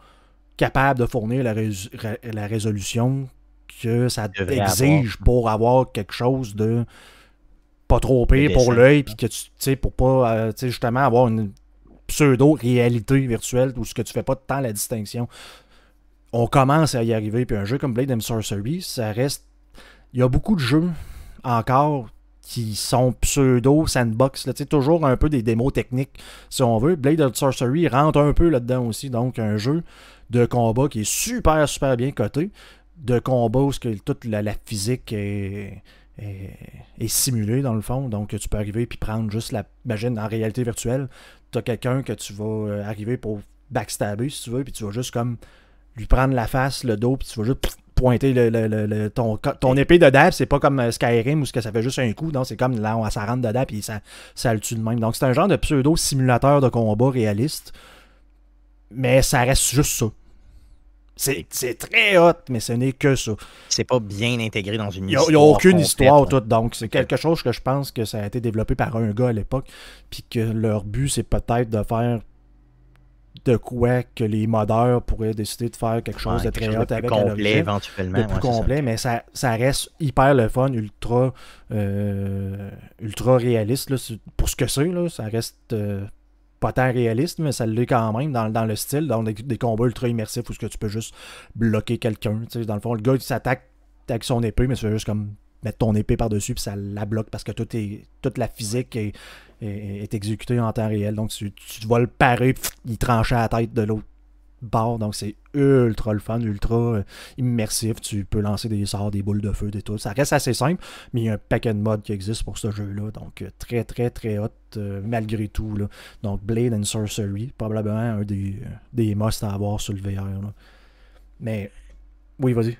capables de fournir la, la résolution que ça exige pour avoir quelque chose de pas trop pire pour l'œil, puis que tu sais, pour pas, euh, justement, avoir une pseudo-réalité virtuelle où ce que tu fais pas tant la distinction on commence à y arriver. Puis un jeu comme Blade and Sorcery, ça reste. Il y a beaucoup de jeux encore qui sont pseudo sandbox. Là, toujours un peu des démos techniques, si on veut. Blade of Sorcery rentre un peu là-dedans aussi. Donc, un jeu de combat qui est super, super bien coté. De combat où toute la, physique est, est, simulée, dans le fond. Donc, tu peux arriver puis prendre juste la. Imagine, en réalité virtuelle, tu as quelqu'un que tu vas euh, arriver pour backstabber, si tu veux, puis tu vas juste comme lui prendre la face, le dos, puis tu vas juste pointer le, ton, ton épée de dab, c'est pas comme euh, Skyrim où ça fait juste un coup, c'est comme là, on, ça rentre de puis et ça, ça le tue de même. Donc c'est un genre de pseudo-simulateur de combat réaliste, mais ça reste juste ça. C'est très hot, mais ce n'est que ça. C'est pas bien intégré dans une histoire. Il n'y a, aucune histoire, tout. Donc, c'est quelque chose que je pense que ça a été développé par un gars à l'époque. Puis que leur but, c'est peut-être de faire de quoi que les modeurs pourraient décider de faire quelque chose de très chose de complet éventuellement. plus complet, mais ça, ça, reste hyper le fun, ultra, euh, ultra réaliste. pour ce que c'est, ça reste euh, pas tant réaliste, mais ça l'est quand même dans, le style, dans des, combats ultra immersifs où ce que tu peux juste bloquer quelqu'un. Dans le fond, le gars s'attaque avec son épée, mais c'est juste comme mettre ton épée par-dessus puis ça la bloque parce que tout est, toute la physique est, est, exécuté en temps réel. Donc, tu, tu vois le parer, il tranche à la tête de l'autre bord. Donc, c'est ultra le fun, ultra euh, immersif. Tu peux lancer des sorts, des boules de feu, des tout. Ça reste assez simple, mais il y a un paquet de mods qui existent pour ce jeu-là. Donc, euh, très, très, très hot euh, malgré tout. Là. Donc, Blade and Sorcery, probablement un des, des must à avoir sur le VR. Mais, oui, vas-y.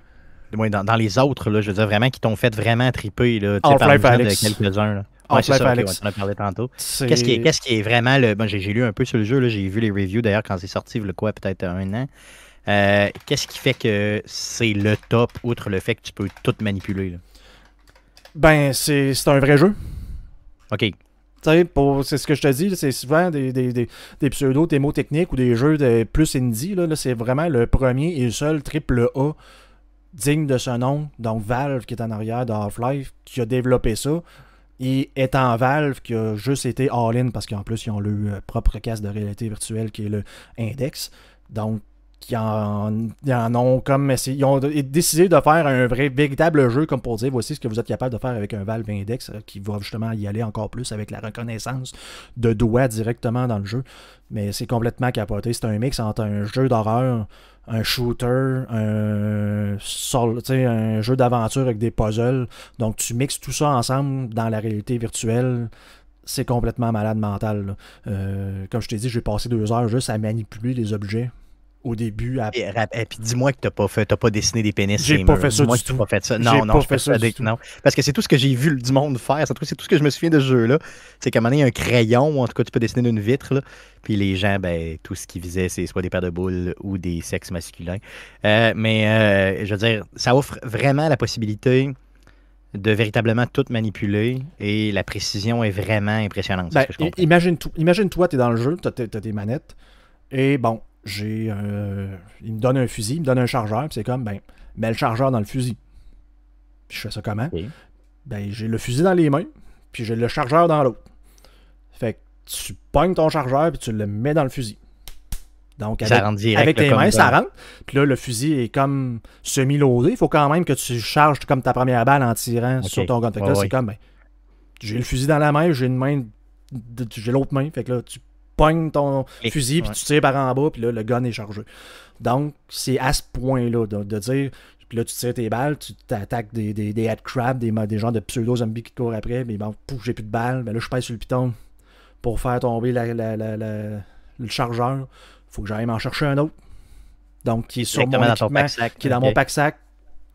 Dans, les autres, là, je veux dire, vraiment, qui t'ont fait vraiment triper. Là, Half-Life avec Quelques-uns. Ah, c'est ça, on a parlé tantôt. Qu'est-ce qui, est vraiment le. Ben, j'ai lu un peu sur le jeu, j'ai vu les reviews d'ailleurs quand c'est sorti, le quoi, peut-être un an. Euh, qu'est-ce qui fait que c'est le top, outre le fait que tu peux tout manipuler? Ben, c'est un vrai jeu. OK. C'est ce que je te dis, c'est souvent des, des, des, pseudos, des mots techniques ou des jeux de plus indie. Là, c'est vraiment le premier et le seul triple A digne de ce nom, donc Valve qui est en arrière de Half-Life, qui a développé ça, et en Valve qui a juste été all-in parce qu'en plus ils ont le euh, propre casque de réalité virtuelle qui est le Index. Donc ils en, ont comme ils ont décidé de faire un vrai véritable jeu comme pour dire voici ce que vous êtes capable de faire avec un Valve Index euh, qui va justement y aller encore plus avec la reconnaissance de doigts directement dans le jeu. Mais c'est complètement capoté, c'est un mix entre un jeu d'horreur un shooter, un, un jeu d'aventure avec des puzzles. Donc tu mixes tout ça ensemble dans la réalité virtuelle. C'est complètement malade mental. Euh, comme je t'ai dit, j'ai passé deux heures juste à manipuler les objets au début. puis dis-moi que t'as pas fait, pas dessiné des pénis. J'ai pas, fait ça. moi pas fait ça. Non, non, pas fait ça, non. Parce que c'est tout ce que j'ai vu du monde faire. C'est tout, ce que je me souviens de ce jeu-là. C'est qu'à un moment donné, il y a un crayon, ou en tout cas, tu peux dessiner d'une vitre. Puis les gens, ben, tout ce qu'ils visaient, c'est soit des paires de boules ou des sexes masculins. Euh, mais euh, je veux dire, ça offre vraiment la possibilité de véritablement tout manipuler et la précision est vraiment impressionnante. Ben, imagine-toi, tu es dans le jeu, tu as, des manettes et bon, j'ai euh, il me donne un fusil, il me donne un chargeur, puis c'est comme ben mets le chargeur dans le fusil. je fais ça comment Ben j'ai le fusil dans les mains, puis j'ai le chargeur dans l'autre. Fait que tu pognes ton chargeur puis tu le mets dans le fusil. Donc avec, tes mains, ça rentre. Puis là le fusil est comme semi loadé il faut quand même que tu charges comme ta première balle en tirant sur ton gant Fait que c'est comme ben j'ai le fusil dans la main, j'ai une main j'ai l'autre main, fait que là tu pognes ton fusil, puis tu tires par en bas, puis là, le gun est chargé. Donc, c'est à ce point-là de, dire. Puis là, tu tires tes balles, tu t'attaques des, des, des des, gens de pseudo-zombies qui courent après, mais bon, j'ai plus de balles, mais là, je pèse sur le piton pour faire tomber le chargeur. Faut que j'aille m'en chercher un autre. Donc, qui est sur mon qui est dans mon pack-sac,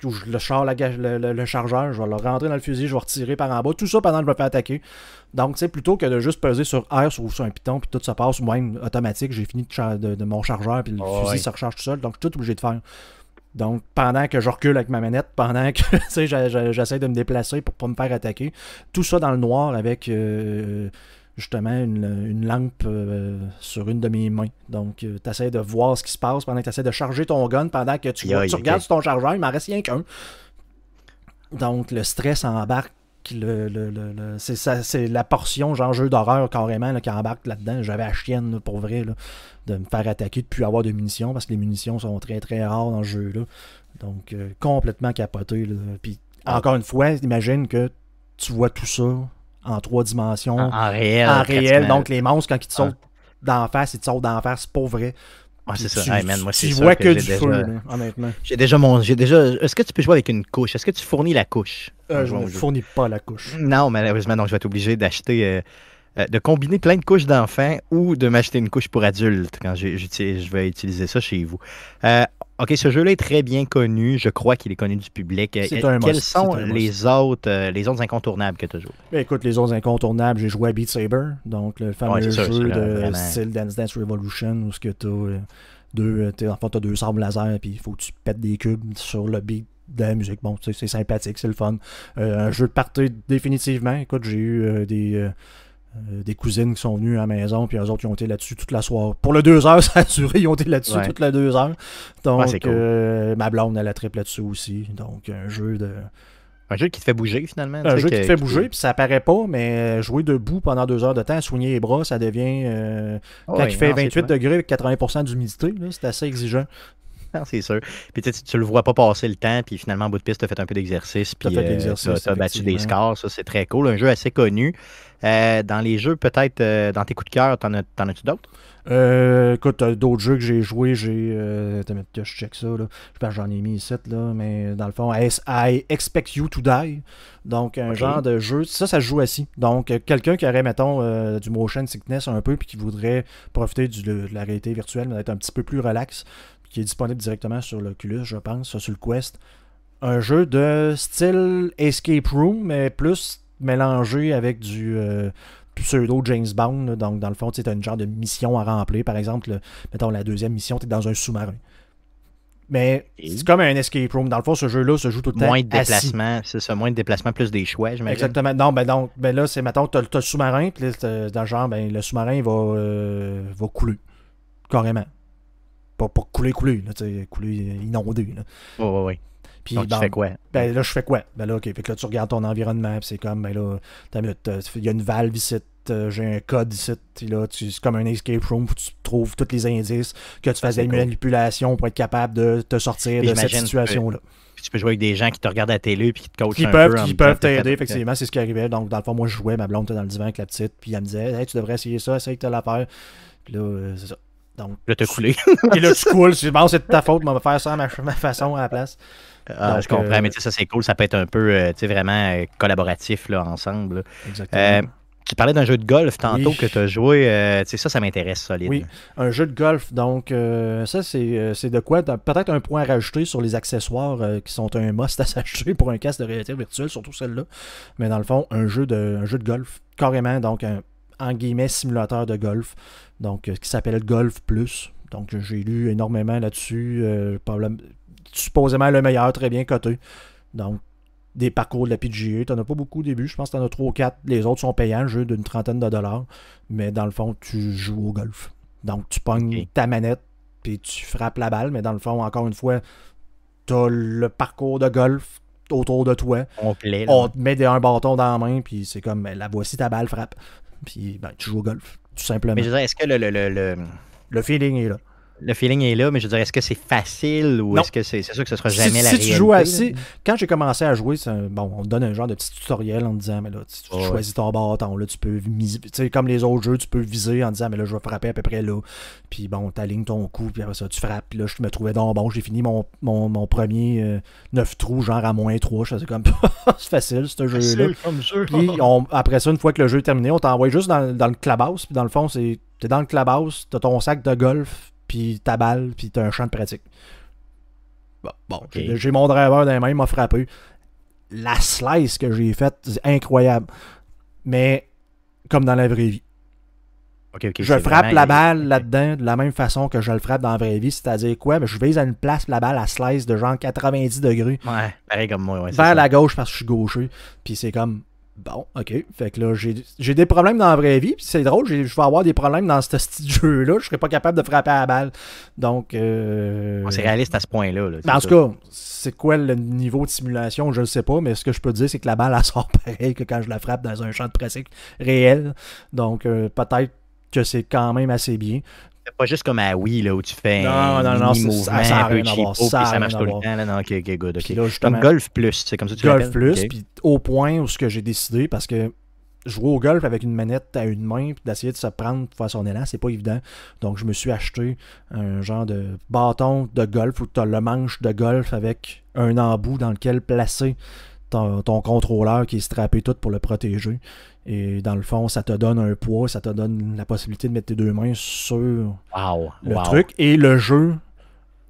où je le, le, chargeur, je vais le rentrer dans le fusil, je vais retirer par en bas, tout ça pendant que je me fais attaquer. Donc, tu sais, plutôt que de juste peser sur R sur, sur un piton, puis tout se passe, moi-même, automatique, j'ai fini de, mon chargeur, puis le ah fusil se recharge tout seul, donc je suis tout obligé de faire. Donc, pendant que je recule avec ma manette, pendant que j'essaie de me déplacer pour pas me faire attaquer, tout ça dans le noir avec euh, justement une, lampe euh, sur une de mes mains. Donc, euh, tu essaies de voir ce qui se passe pendant que tu essaies de charger ton gun, pendant que tu, regardes ton chargeur, il m'en reste rien qu'un. Donc, le stress embarque. Le, c'est, la portion genre jeu d'horreur carrément qui embarque là-dedans. J'avais la chienne pour vrai de me faire attaquer, de plus avoir de munitions parce que les munitions sont très très rares dans ce jeu-là. Donc euh, complètement capoté. Puis encore une fois, imagine que tu vois tout ça en trois dimensions. En, réel. En réel. Donc, les monstres, quand ils te ah. sautent d'en face, ils te sautent d'en face pour vrai. Ah, c'est ça. vois que, du feu, honnêtement. J'ai déjà mon. déjà. Est-ce que tu peux jouer avec une couche Est-ce que tu fournis la couche euh, Je ne fournis pas la couche. Non, malheureusement, Donc, Je vais être obligé d'acheter. Euh, euh, de combiner plein de couches d'enfants ou de m'acheter une couche pour adulte quand je vais utiliser ça chez vous. OK, ce jeu-là est très bien connu. Je crois qu'il est connu du public. Euh, quels sont les, autres, euh, les autres incontournables que tu as ben, écoute, les autres incontournables, j'ai joué à Beat Saber, donc le fameux jeu de style Dance Dance Revolution où tu as euh, deux, en laser puis il faut que tu pètes des cubes sur le beat de la musique. Bon, c'est sympathique, c'est le fun. un jeu de party définitivement. Écoute, j'ai eu des euh, des cousines qui sont venues à la maison, puis eux autres, ils ont été là-dessus toute la soirée. Pour le deux heures, c'est assuré, ils ont été là-dessus toutes toute la 2 heures. Donc, ah, euh, ma blonde, elle a triple là-dessus aussi. Donc, un jeu de. Un jeu qui te fait bouger finalement. Un jeu qui te fait bouger, puis ça paraît pas, mais euh, jouer debout pendant deux heures de temps, soigner les bras, ça devient. Ah quand il fait 28 degrés avec 80% d'humidité, c'est assez exigeant. c'est sûr. Puis tu, le vois pas passer le temps, puis finalement, en bout de piste, tu as fait un peu d'exercice, puis tu euh, as, battu des scores. Ça, c'est très cool. Un jeu assez connu. Euh, dans les jeux, peut-être, euh, dans tes coups de cœur, t'en as-tu d'autres? écoute, d'autres jeux que j'ai joués, j'ai. je check ça, là. Je j'en ai mis 7, là, mais dans le fond, I Expect You to Die. Donc, un genre de jeu. Ça, ça se joue assis. Donc, quelqu'un qui aurait, mettons, du motion sickness un peu, puis qui voudrait profiter du, de la réalité virtuelle, mais être un petit peu plus relax qui est disponible directement sur l'Oculus, je pense, sur le Quest. Un jeu de style escape room, mais plus mélangé avec du euh, pseudo James Bond. Donc, dans le fond, c'est une genre de mission à remplir. Par exemple, mettons la deuxième mission, tu es dans un sous-marin. Mais c'est comme un escape room. Dans le fond, ce jeu-là se joue tout le temps. Moins de déplacement, c'est ça, moins de déplacement, plus des choix, j'imagine. Exactement. Non, ben donc, ben là, c'est mettons, tu as le sous-marin, puis dans le genre, ben le sous-marin va, euh, va couler. Carrément. Pas, pas couler, couler, là, couler euh, inondé, Oui, Oh, oui, oui. Puis, Donc, tu fais quoi? Ben là, je fais quoi? Ben là, OK, fait là, tu regardes ton environnement, c'est comme, ben là, euh, il y a une valve ici, euh, j'ai un code ici, là, c'est comme un escape room où tu trouves tous les indices, que tu ah, fasses des manipulations pour être capable de te sortir de cette situation-là. tu peux jouer avec des gens qui te regardent à la télé puis qui te coachent qui un peuvent, peu. Qui peuvent t'aider, effectivement, c'est ce qui arrivait. Donc, dans le fond, moi, je jouais, ma blonde était dans le divan avec la petite, puis elle me disait, tu devrais essayer ça, essaye que tu l'affaire. Puis là, c'est ça. Donc, je te couler. et là, tu coules. c'est de ta faute, mais on va faire ça à ma, façon à la place. Ah, je comprends, euh, mais ça, c'est cool. Ça peut être un peu euh, vraiment euh, collaboratif là, ensemble. Exactement. Tu parlais d'un jeu de golf tantôt que tu as joué. sais, ça, ça m'intéresse, solide. Oui, un jeu de golf. Donc, ça, c'est, de quoi Peut-être un point à rajouter sur les accessoires qui sont un must à s'acheter pour un casque de réalité virtuelle, surtout celle-là. Mais dans le fond, un jeu de, un jeu de golf, carrément. Donc, un, en guillemets, simulateur de golf, donc euh, qui s'appelle Golf Plus. Donc j'ai lu énormément là-dessus, euh, supposément le meilleur, très bien coté. Donc des parcours de la PGA. Tu n'en as pas beaucoup au début. Je pense que tu en as 3 ou 4. Les autres sont payants, jeu d'une trentaine de dollars. Mais dans le fond, tu joues au golf. Donc, tu pognes ta manette, puis tu frappes la balle. Mais dans le fond, encore une fois, tu as le parcours de golf autour de toi. On, te met un bâton dans la main, puis c'est comme, ben, la voici ta balle, frappe. Puis ben, tu joues au golf, tout simplement. Mais je veux dire, est-ce que le, le, le, le feeling est là? le feeling est là, mais je dirais, est-ce que c'est facile ou est-ce que c'est sûr que ce sera jamais la la si Tu joues quand j'ai commencé à jouer, bon, on te donne un genre de petit tutoriel en disant, mais là, tu, choisis ton bâton, là, tu peux viser comme les autres jeux, tu peux viser en disant, mais là, je vais frapper à peu près là. Puis bon, alignes ton coup, puis après ça, tu frappes, puis là, je me trouvais dans bon, j'ai fini mon, premier 9 euh, trous, genre à moins 3, je c'est comme, c'est facile, ce jeu-là. Puis après ça, une fois que le jeu est terminé, on t'envoie juste dans, dans le house puis dans le fond, c'est, t'es dans le tu t'as ton sac de golf, puis ta balle, puis t'as un champ de pratique. Bon, j'ai mon driver dans les mains, il m'a frappé. La slice que j'ai faite, c'est incroyable. Mais comme dans la vraie vie. je frappe la balle là-dedans de la même façon que je le frappe dans la vraie vie, c'est-à-dire quoi? Ben, je vise à une place la balle à slice de genre 90 degrés. Ouais, pareil comme moi, Vers la gauche parce que je suis gaucher. Puis c'est comme Bon, ok. Fait que là, j'ai des problèmes dans la vraie vie, c'est drôle, je vais avoir des problèmes dans ce de jeu-là. Je serais pas capable de frapper à la balle. Donc. Euh... Ah, c'est réaliste à ce point-là. Là, ben, en tout cas, c'est quoi le niveau de simulation, je ne sais pas, mais ce que je peux dire, c'est que la balle, elle sort pareil que quand je la frappe dans un champ de pratique réel. Donc, euh, peut-être que c'est quand même assez bien pas juste comme à ah Wii là, où tu fais non, un non, non, mouvement ça, ça un peu cheapo, ça, marche tout le temps. Là, non, ok, ok, good. ok. Là, comme Golf Plus, c'est comme ça que tu Golf Plus, puis au point où ce que j'ai décidé, parce que jouer au golf avec une manette à une main, puis d'essayer de se prendre pour faire son élan, c'est pas évident. Donc, je me suis acheté un genre de bâton de golf où tu as le manche de golf avec un embout dans lequel placer ton, contrôleur qui est strappé tout pour le protéger. Et dans le fond, ça te donne un poids, ça te donne la possibilité de mettre tes deux mains sur le truc. Et le jeu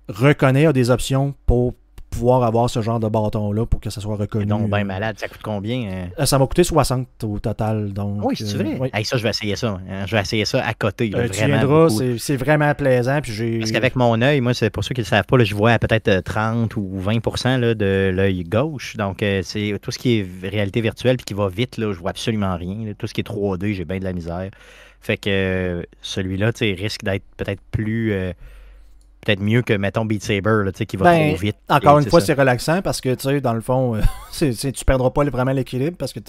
reconnaît des options pour pouvoir avoir ce genre de bâton-là pour que ça soit reconnu. Non, ben euh. malade, ça coûte combien? Hein? Euh, ça m'a coûté 60 au total. Donc, oui, c'est euh, vrai. ça, je vais essayer ça. Hein. Je vais essayer ça à côté. Le euh, vraiment c'est vraiment plaisant. Puis Parce qu'avec mon œil, moi, c'est pour ceux qui ne le savent pas, je vois à peut-être 30 ou 20 là, de l'œil gauche. Donc, c'est tout ce qui est réalité virtuelle puis qui va vite, là, je vois absolument rien. Tout ce qui est 3D, j'ai bien de la misère. Fait que celui-là, tu risque d'être peut-être plus peut-être mieux que, mettons, Beat Saber, qui va ben, trop vite. Encore une fois, c'est relaxant parce que, tu sais, dans le fond, euh, tu c'est, tu perdras pas vraiment l'équilibre parce que,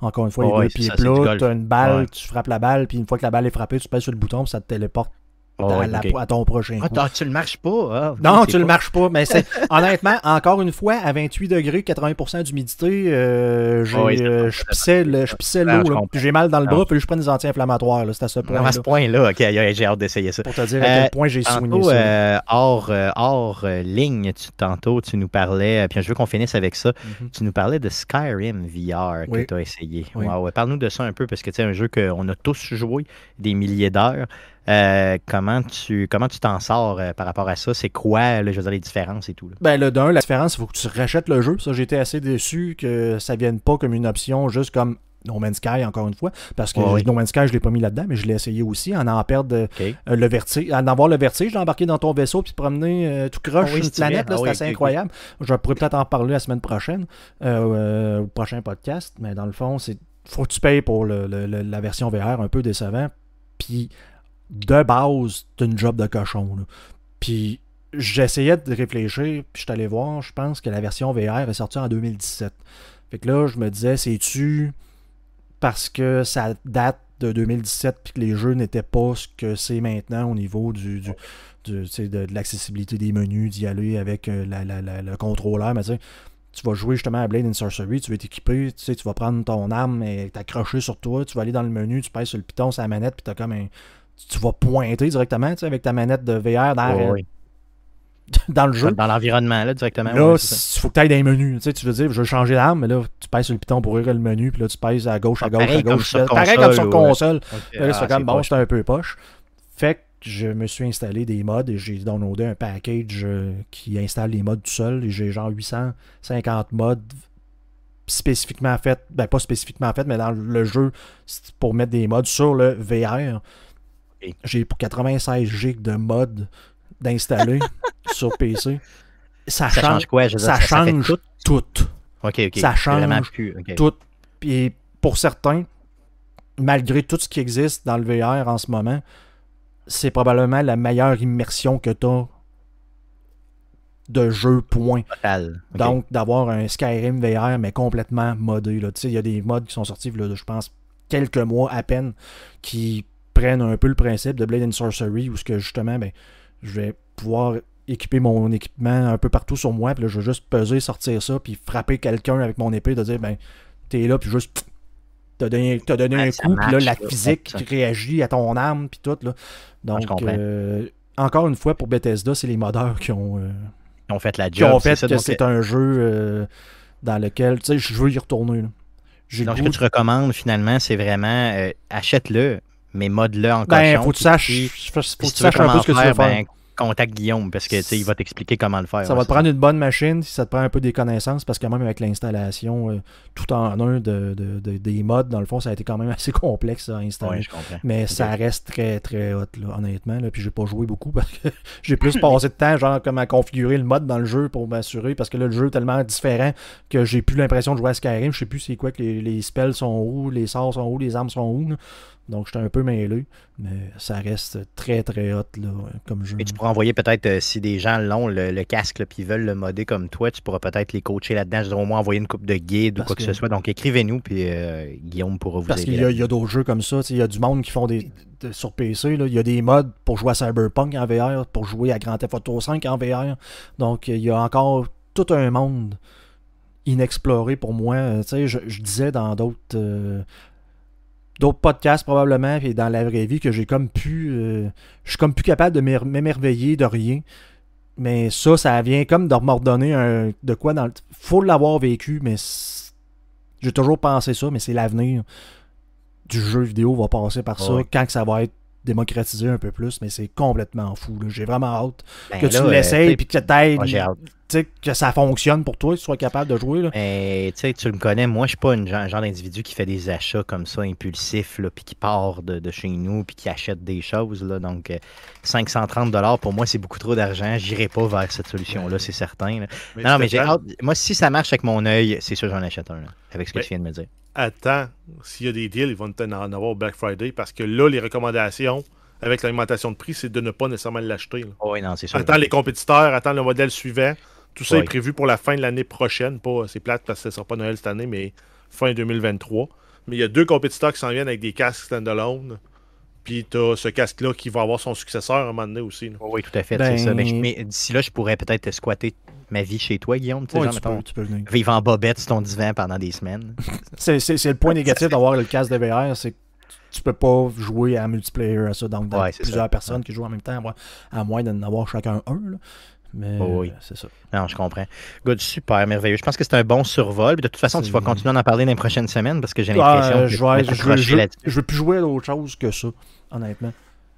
encore une fois, les pieds plats, tu as une balle, tu frappes la balle, puis une fois que la balle est frappée, tu passes sur le bouton, ça te téléporte Oh, à ton prochain ah, coup. Ah, tu le marches pas. Hein? non, tu ne le marches pas. Mais c'est honnêtement, encore une fois, à 28 degrés, 80% d'humidité, euh, euh, je pissais l'eau. J'ai mal dans le bras, puis je prends des anti-inflammatoires. C'est à ce point. -là. À ce point-là, ok, j'ai hâte d'essayer ça. Pour te dire à quel euh, point j'ai soigné ça. hors, ligne, tu, tantôt, tu nous parlais, puis je veux qu'on finisse avec ça. Mhm. Tu nous parlais de Skyrim VR que tu as essayé. Parle-nous de ça un peu, parce que c'est un jeu qu'on a tous joué des milliers d'heures. Euh, comment tu comment tu t'en sors euh, par rapport à ça? C'est quoi je les différences et tout? Ben, le d'un, la différence, il faut que tu rachètes le jeu. Ça, j'étais assez déçu que ça vienne pas comme une option juste comme No Man's Sky, encore une fois, parce que No Man's Sky, je ne l'ai pas mis là-dedans, mais je l'ai essayé aussi, en en perdre euh, le vertige, en avoir le vertige, d'embarquer dans ton vaisseau puis promener tout croche ah sur une planète, ah c'est assez incroyable. Je pourrais peut-être en parler la semaine prochaine, au prochain podcast, mais dans le fond, c'est faut que tu payes pour la version VR, un peu décevant. Puis de base, c'est une job de cochon. Puis j'essayais de réfléchir, puis je t'allais voir, je pense que la version VR est sortie en 2017. Fait que là, je me disais, c'est-tu parce que ça date de 2017 puis que les jeux n'étaient pas ce que c'est maintenant au niveau du, de, l'accessibilité des menus, d'y aller avec euh, le contrôleur, mais tu tu vas jouer justement à Blade and Sorcery, tu vas t'équiper, tu sais, tu vas prendre ton arme et t'accrocher sur toi, tu vas aller dans le menu, tu passes sur le piton, sa la manette, puis t'as comme un tu vas pointer directement avec ta manette de VR dans, dans le jeu. Dans l'environnement, là, directement. Là, il faut que tu ailles dans les menus. Tu, veux dire, je veux changer d'arme, mais là, tu pèses sur le piton pour ouvrir le menu, puis là, tu pèses à gauche, à ah, gauche, à gauche. Comme pareil comme sur console. là, ah, c'est bon, un peu poche. Fait que je me suis installé des mods et j'ai downloadé un package euh, qui installe les mods tout seul. Et j'ai genre 850 mods spécifiquement faits, ben pas spécifiquement faits, mais dans le jeu pour mettre des mods sur le VR. J'ai pour 96 gigs de mode d'installer sur PC. Ça, change, quoi? ça, change tout. ok Ça change tout. Et pour certains, malgré tout ce qui existe dans le VR en ce moment, c'est probablement la meilleure immersion que tu de jeu, point. Donc, d'avoir un Skyrim VR, mais complètement modé. Il y a des mods qui sont sortis, je pense, quelques mois à peine, qui prennent un peu le principe de Blade and Sorcery, où ce que justement, ben, je vais pouvoir équiper mon équipement un peu partout sur moi, puis là, je vais juste peser, sortir ça, puis frapper quelqu'un avec mon épée, de dire, ben, t'es là, puis juste, t'as donné, as donné un coup, puis là, la physique réagit à ton arme, puis tout, là. Donc, euh, encore une fois, pour Bethesda, c'est les modeurs qui ont... Euh, fait la job. que c'est un jeu euh, dans lequel, tu sais, je veux y retourner, Donc, ce que tu recommandes finalement, c'est vraiment achète-le, mais mode là encore ben, faut que tu saches, un peu ce que tu veux faire. Ben, Guillaume parce que il va t'expliquer comment le faire. Ça va te prendre une bonne machine si ça te prend un peu des connaissances parce que même avec l'installation euh, tout en un des mods, dans le fond, ça a été quand même assez complexe à installer. Mais ça reste très très hot là, honnêtement. Là. Puis j'ai pas joué beaucoup parce que j'ai plus passé de temps genre comme à configurer le mode dans le jeu pour m'assurer parce que le jeu est tellement différent que j'ai plus l'impression de jouer à Skyrim. Je sais plus c'est quoi que les, spells sont où, les sorts sont où, les armes sont où. Donc, j'étais un peu mêlé, mais ça reste très, très hot là, comme jeu. Et tu pourras envoyer peut-être, euh, si des gens l'ont, le, casque, puis veulent le modder comme toi, tu pourras peut-être les coacher là-dedans. Je auront au moins envoyer une coupe de guide ou quoi que, ce soit. Donc, écrivez-nous, puis euh, Guillaume pourra vous Parce aider. Parce qu'il y a, d'autres jeux comme ça. Il y a du monde qui font des. sur PC, il y a des modes pour jouer à Cyberpunk en VR, pour jouer à Grand Theft Auto 5 en VR. Donc, il y a encore tout un monde inexploré pour moi. Euh, tu je, disais dans d'autres d'autres podcasts probablement, et dans la vraie vie, que j'ai comme pu. Euh, je suis comme plus capable de m'émerveiller de rien. Mais ça, ça vient comme de m'ordonner un, de quoi dans le. Faut l'avoir vécu, mais j'ai toujours pensé ça, mais c'est l'avenir du jeu vidéo va passer par ça quand ça va être démocratisé un peu plus, mais c'est complètement fou. J'ai vraiment hâte ben que tu euh, l'essayes et que t'aides que ça fonctionne pour toi, que tu sois capable de jouer. Là. tu me connais, moi, je ne suis pas un genre, d'individu qui fait des achats comme ça, impulsifs, puis qui part de, chez nous, puis qui achète des choses. Là, donc, 530 euh, pour moi, c'est beaucoup trop d'argent. J'irai pas vers cette solution-là, c'est certain. non, mais Moi, si ça marche avec mon œil, c'est sûr j'en achète un, avec ce que tu viens de me dire. Attends, s'il y a des deals, ils vont en avoir au Black Friday, parce que là, les recommandations avec l'augmentation de prix, c'est de ne pas nécessairement l'acheter. Ah non, c'est sûr. Attends les compétiteurs, attends le modèle suivant. Tout ça est prévu pour la fin de l'année prochaine. Pas, c'est plate parce que ce ne sera pas Noël cette année, mais fin 2023. Mais il y a deux compétiteurs qui s'en viennent avec des casques standalone. Puis tu as ce casque-là qui va avoir son successeur à un moment donné aussi. oui, tout à fait, ben, ça. Mais, d'ici là, je pourrais peut-être squatter ma vie chez toi, Guillaume. tu, peux, venir. Vivre en bobette sur ton divan pendant des semaines. c'est, le point négatif d'avoir le casque de VR, c'est que tu peux pas jouer à multiplayer à ça. Donc, plusieurs personnes qui jouent en même temps, à moins d'en avoir chacun un. Oh oui. c'est ça. Non, je comprends. Good, super, merveilleux. Je pense que c'est un bon survol. de toute façon, tu vas continuer d'en parler dans les prochaines semaines parce que j'ai ah, l'impression euh, je, ne veux, plus jouer à autre chose que ça, honnêtement.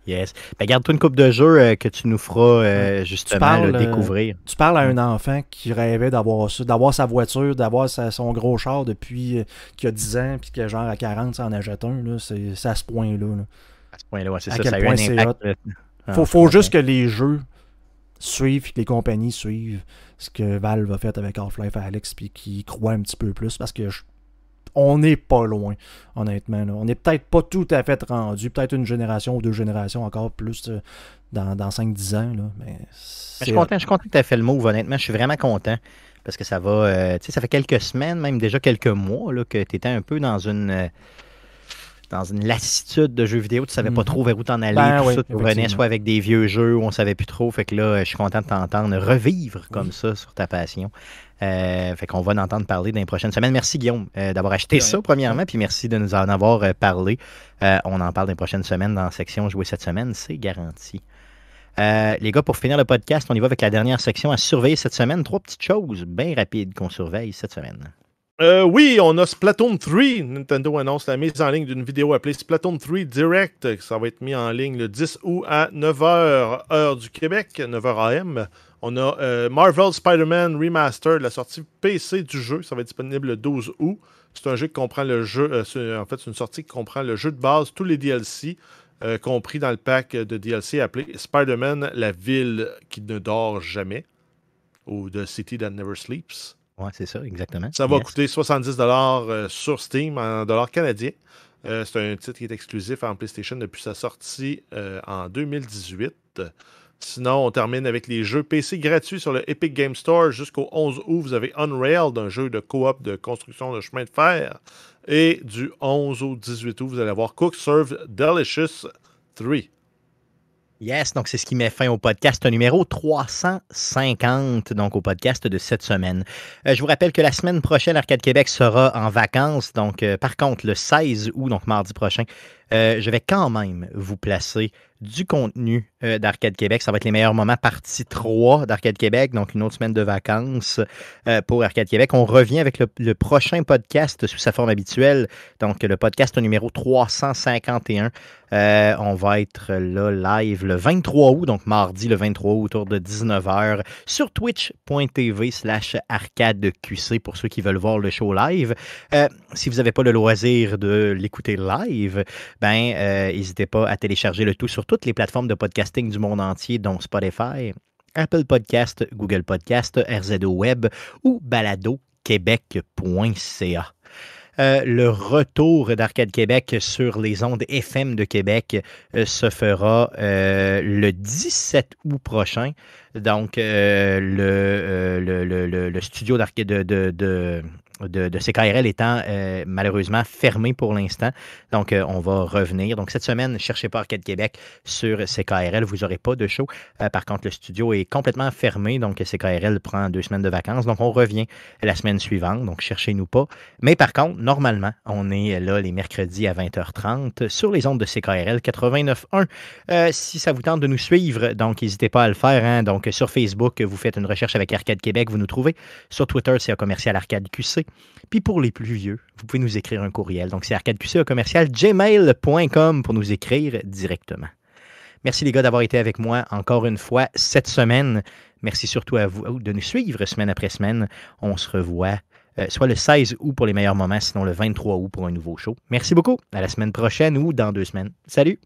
Yes. Ben, garde-toi une coupe de jeu euh, que tu nous feras euh, justement parles, découvrir. tu parles à un mm. enfant qui rêvait d'avoir ça, d'avoir sa voiture, d'avoir son gros char depuis qu'il a 10 ans, puis que genre à 40, ça en achète un. C'est à ce point-là. À ce point-là, c'est ça. ça a impact. Ah, faut, faut juste que les jeux suivent, que les compagnies suivent ce que Valve a fait avec Half-Life Alex, puis qui croient un petit peu plus, parce que on n'est pas loin, honnêtement. On n'est peut-être pas tout à fait rendu, peut-être une génération ou deux générations encore plus euh, dans, 5-10 ans. Mais je, suis content, je content que tu aies fait le move, honnêtement. Je suis vraiment content parce que ça va. Euh, tu sais, ça fait quelques semaines, même déjà quelques mois, là, que tu étais un peu dans une. Euh, dans une lassitude de jeux vidéo. Tu savais pas mhm. trop vers où t'en allais. Ben tout tu revenais soit avec des vieux jeux où on savait plus trop. Fait que là, euh, je suis content de t'entendre revivre comme ça sur ta passion. Euh, fait qu'on va en entendre parler dans les prochaines semaines. Merci Guillaume euh, d'avoir acheté ça, premièrement, puis merci de nous en avoir parlé. on en parle dans les prochaines semaines dans la section Jouer cette semaine, c'est garanti. les gars, pour finir le podcast, on y va avec la dernière section à surveiller cette semaine. Trois petites choses bien rapides qu'on surveille cette semaine. Euh, oui, on a Splatoon 3. Nintendo annonce la mise en ligne d'une vidéo appelée Splatoon 3 Direct. Ça va être mis en ligne le 10 août à 9h, heure du Québec, 9h AM. On a euh, Marvel Spider-Man Remaster, la sortie PC du jeu. Ça va être disponible le 12 août. C'est un jeu qui comprend le jeu. Euh, en fait, c'est une sortie qui comprend le jeu de base, tous les DLC, compris dans le pack de DLC appelé Spider-Man La ville qui ne dort jamais ou The City That Never Sleeps. Oui, c'est ça, exactement. Ça va coûter 70 euh, sur Steam en dollars canadiens. Euh, c'est un titre qui est exclusif en PlayStation depuis sa sortie euh, en 2018. Sinon, on termine avec les jeux PC gratuits sur le Epic Game Store. Jusqu'au 11 août, vous avez Unrailed, un jeu de coop de construction de chemin de fer. Et du 11 au 18 août, vous allez avoir Cook Serve Delicious 3. Yes, donc c'est ce qui met fin au podcast numéro 350, donc au podcast de cette semaine. Euh, je vous rappelle que la semaine prochaine, Arcade Québec sera en vacances. Donc, euh, par contre, le 16 août, donc mardi prochain, euh, je vais quand même vous placer du contenu euh, d'Arcade Québec. Ça va être les meilleurs moments, partie 3 d'Arcade Québec, donc une autre semaine de vacances euh, pour Arcade Québec. On revient avec le, prochain podcast sous sa forme habituelle, donc le podcast numéro 351. on va être là live le 23 août, donc mardi le 23 août autour de 19h sur twitch.tv slash arcadeqc pour ceux qui veulent voir le show live. si vous n'avez pas le loisir de l'écouter live, ben, euh, n'hésitez pas à télécharger le tout sur toutes les plateformes de podcasting du monde entier, dont Spotify, Apple Podcast, Google Podcast, RZO Web ou baladoquebec.ca. Euh, le retour d'Arcade Québec sur les ondes FM de Québec euh, se fera le 17 août prochain. Donc, le, studio d'Arcade de de, CKRL étant euh, malheureusement fermé pour l'instant. Donc, euh, on va revenir. Donc, cette semaine, ne cherchez pas Arcade Québec sur CKRL. Vous n'aurez pas de show. Euh, par contre, le studio est complètement fermé. Donc, CKRL prend deux semaines de vacances. Donc, on revient la semaine suivante. Donc, cherchez-nous pas. Mais par contre, normalement, on est là les mercredis à 20h30 sur les ondes de CKRL 89.1. si ça vous tente de nous suivre, donc, n'hésitez pas à le faire. Hein. Donc, sur Facebook, vous faites une recherche avec Arcade Québec. Vous nous trouvez. Sur Twitter, c'est un commercial Arcade QC. Puis pour les plus vieux, vous pouvez nous écrire un courriel. Donc c'est arcadeqca commercial gmail.com pour nous écrire directement. Merci les gars d'avoir été avec moi encore une fois cette semaine. Merci surtout à vous oh, de nous suivre semaine après semaine. On se revoit euh, soit le 16 août pour les meilleurs moments, sinon le 23 août pour un nouveau show. Merci beaucoup. À la semaine prochaine ou dans deux semaines. Salut!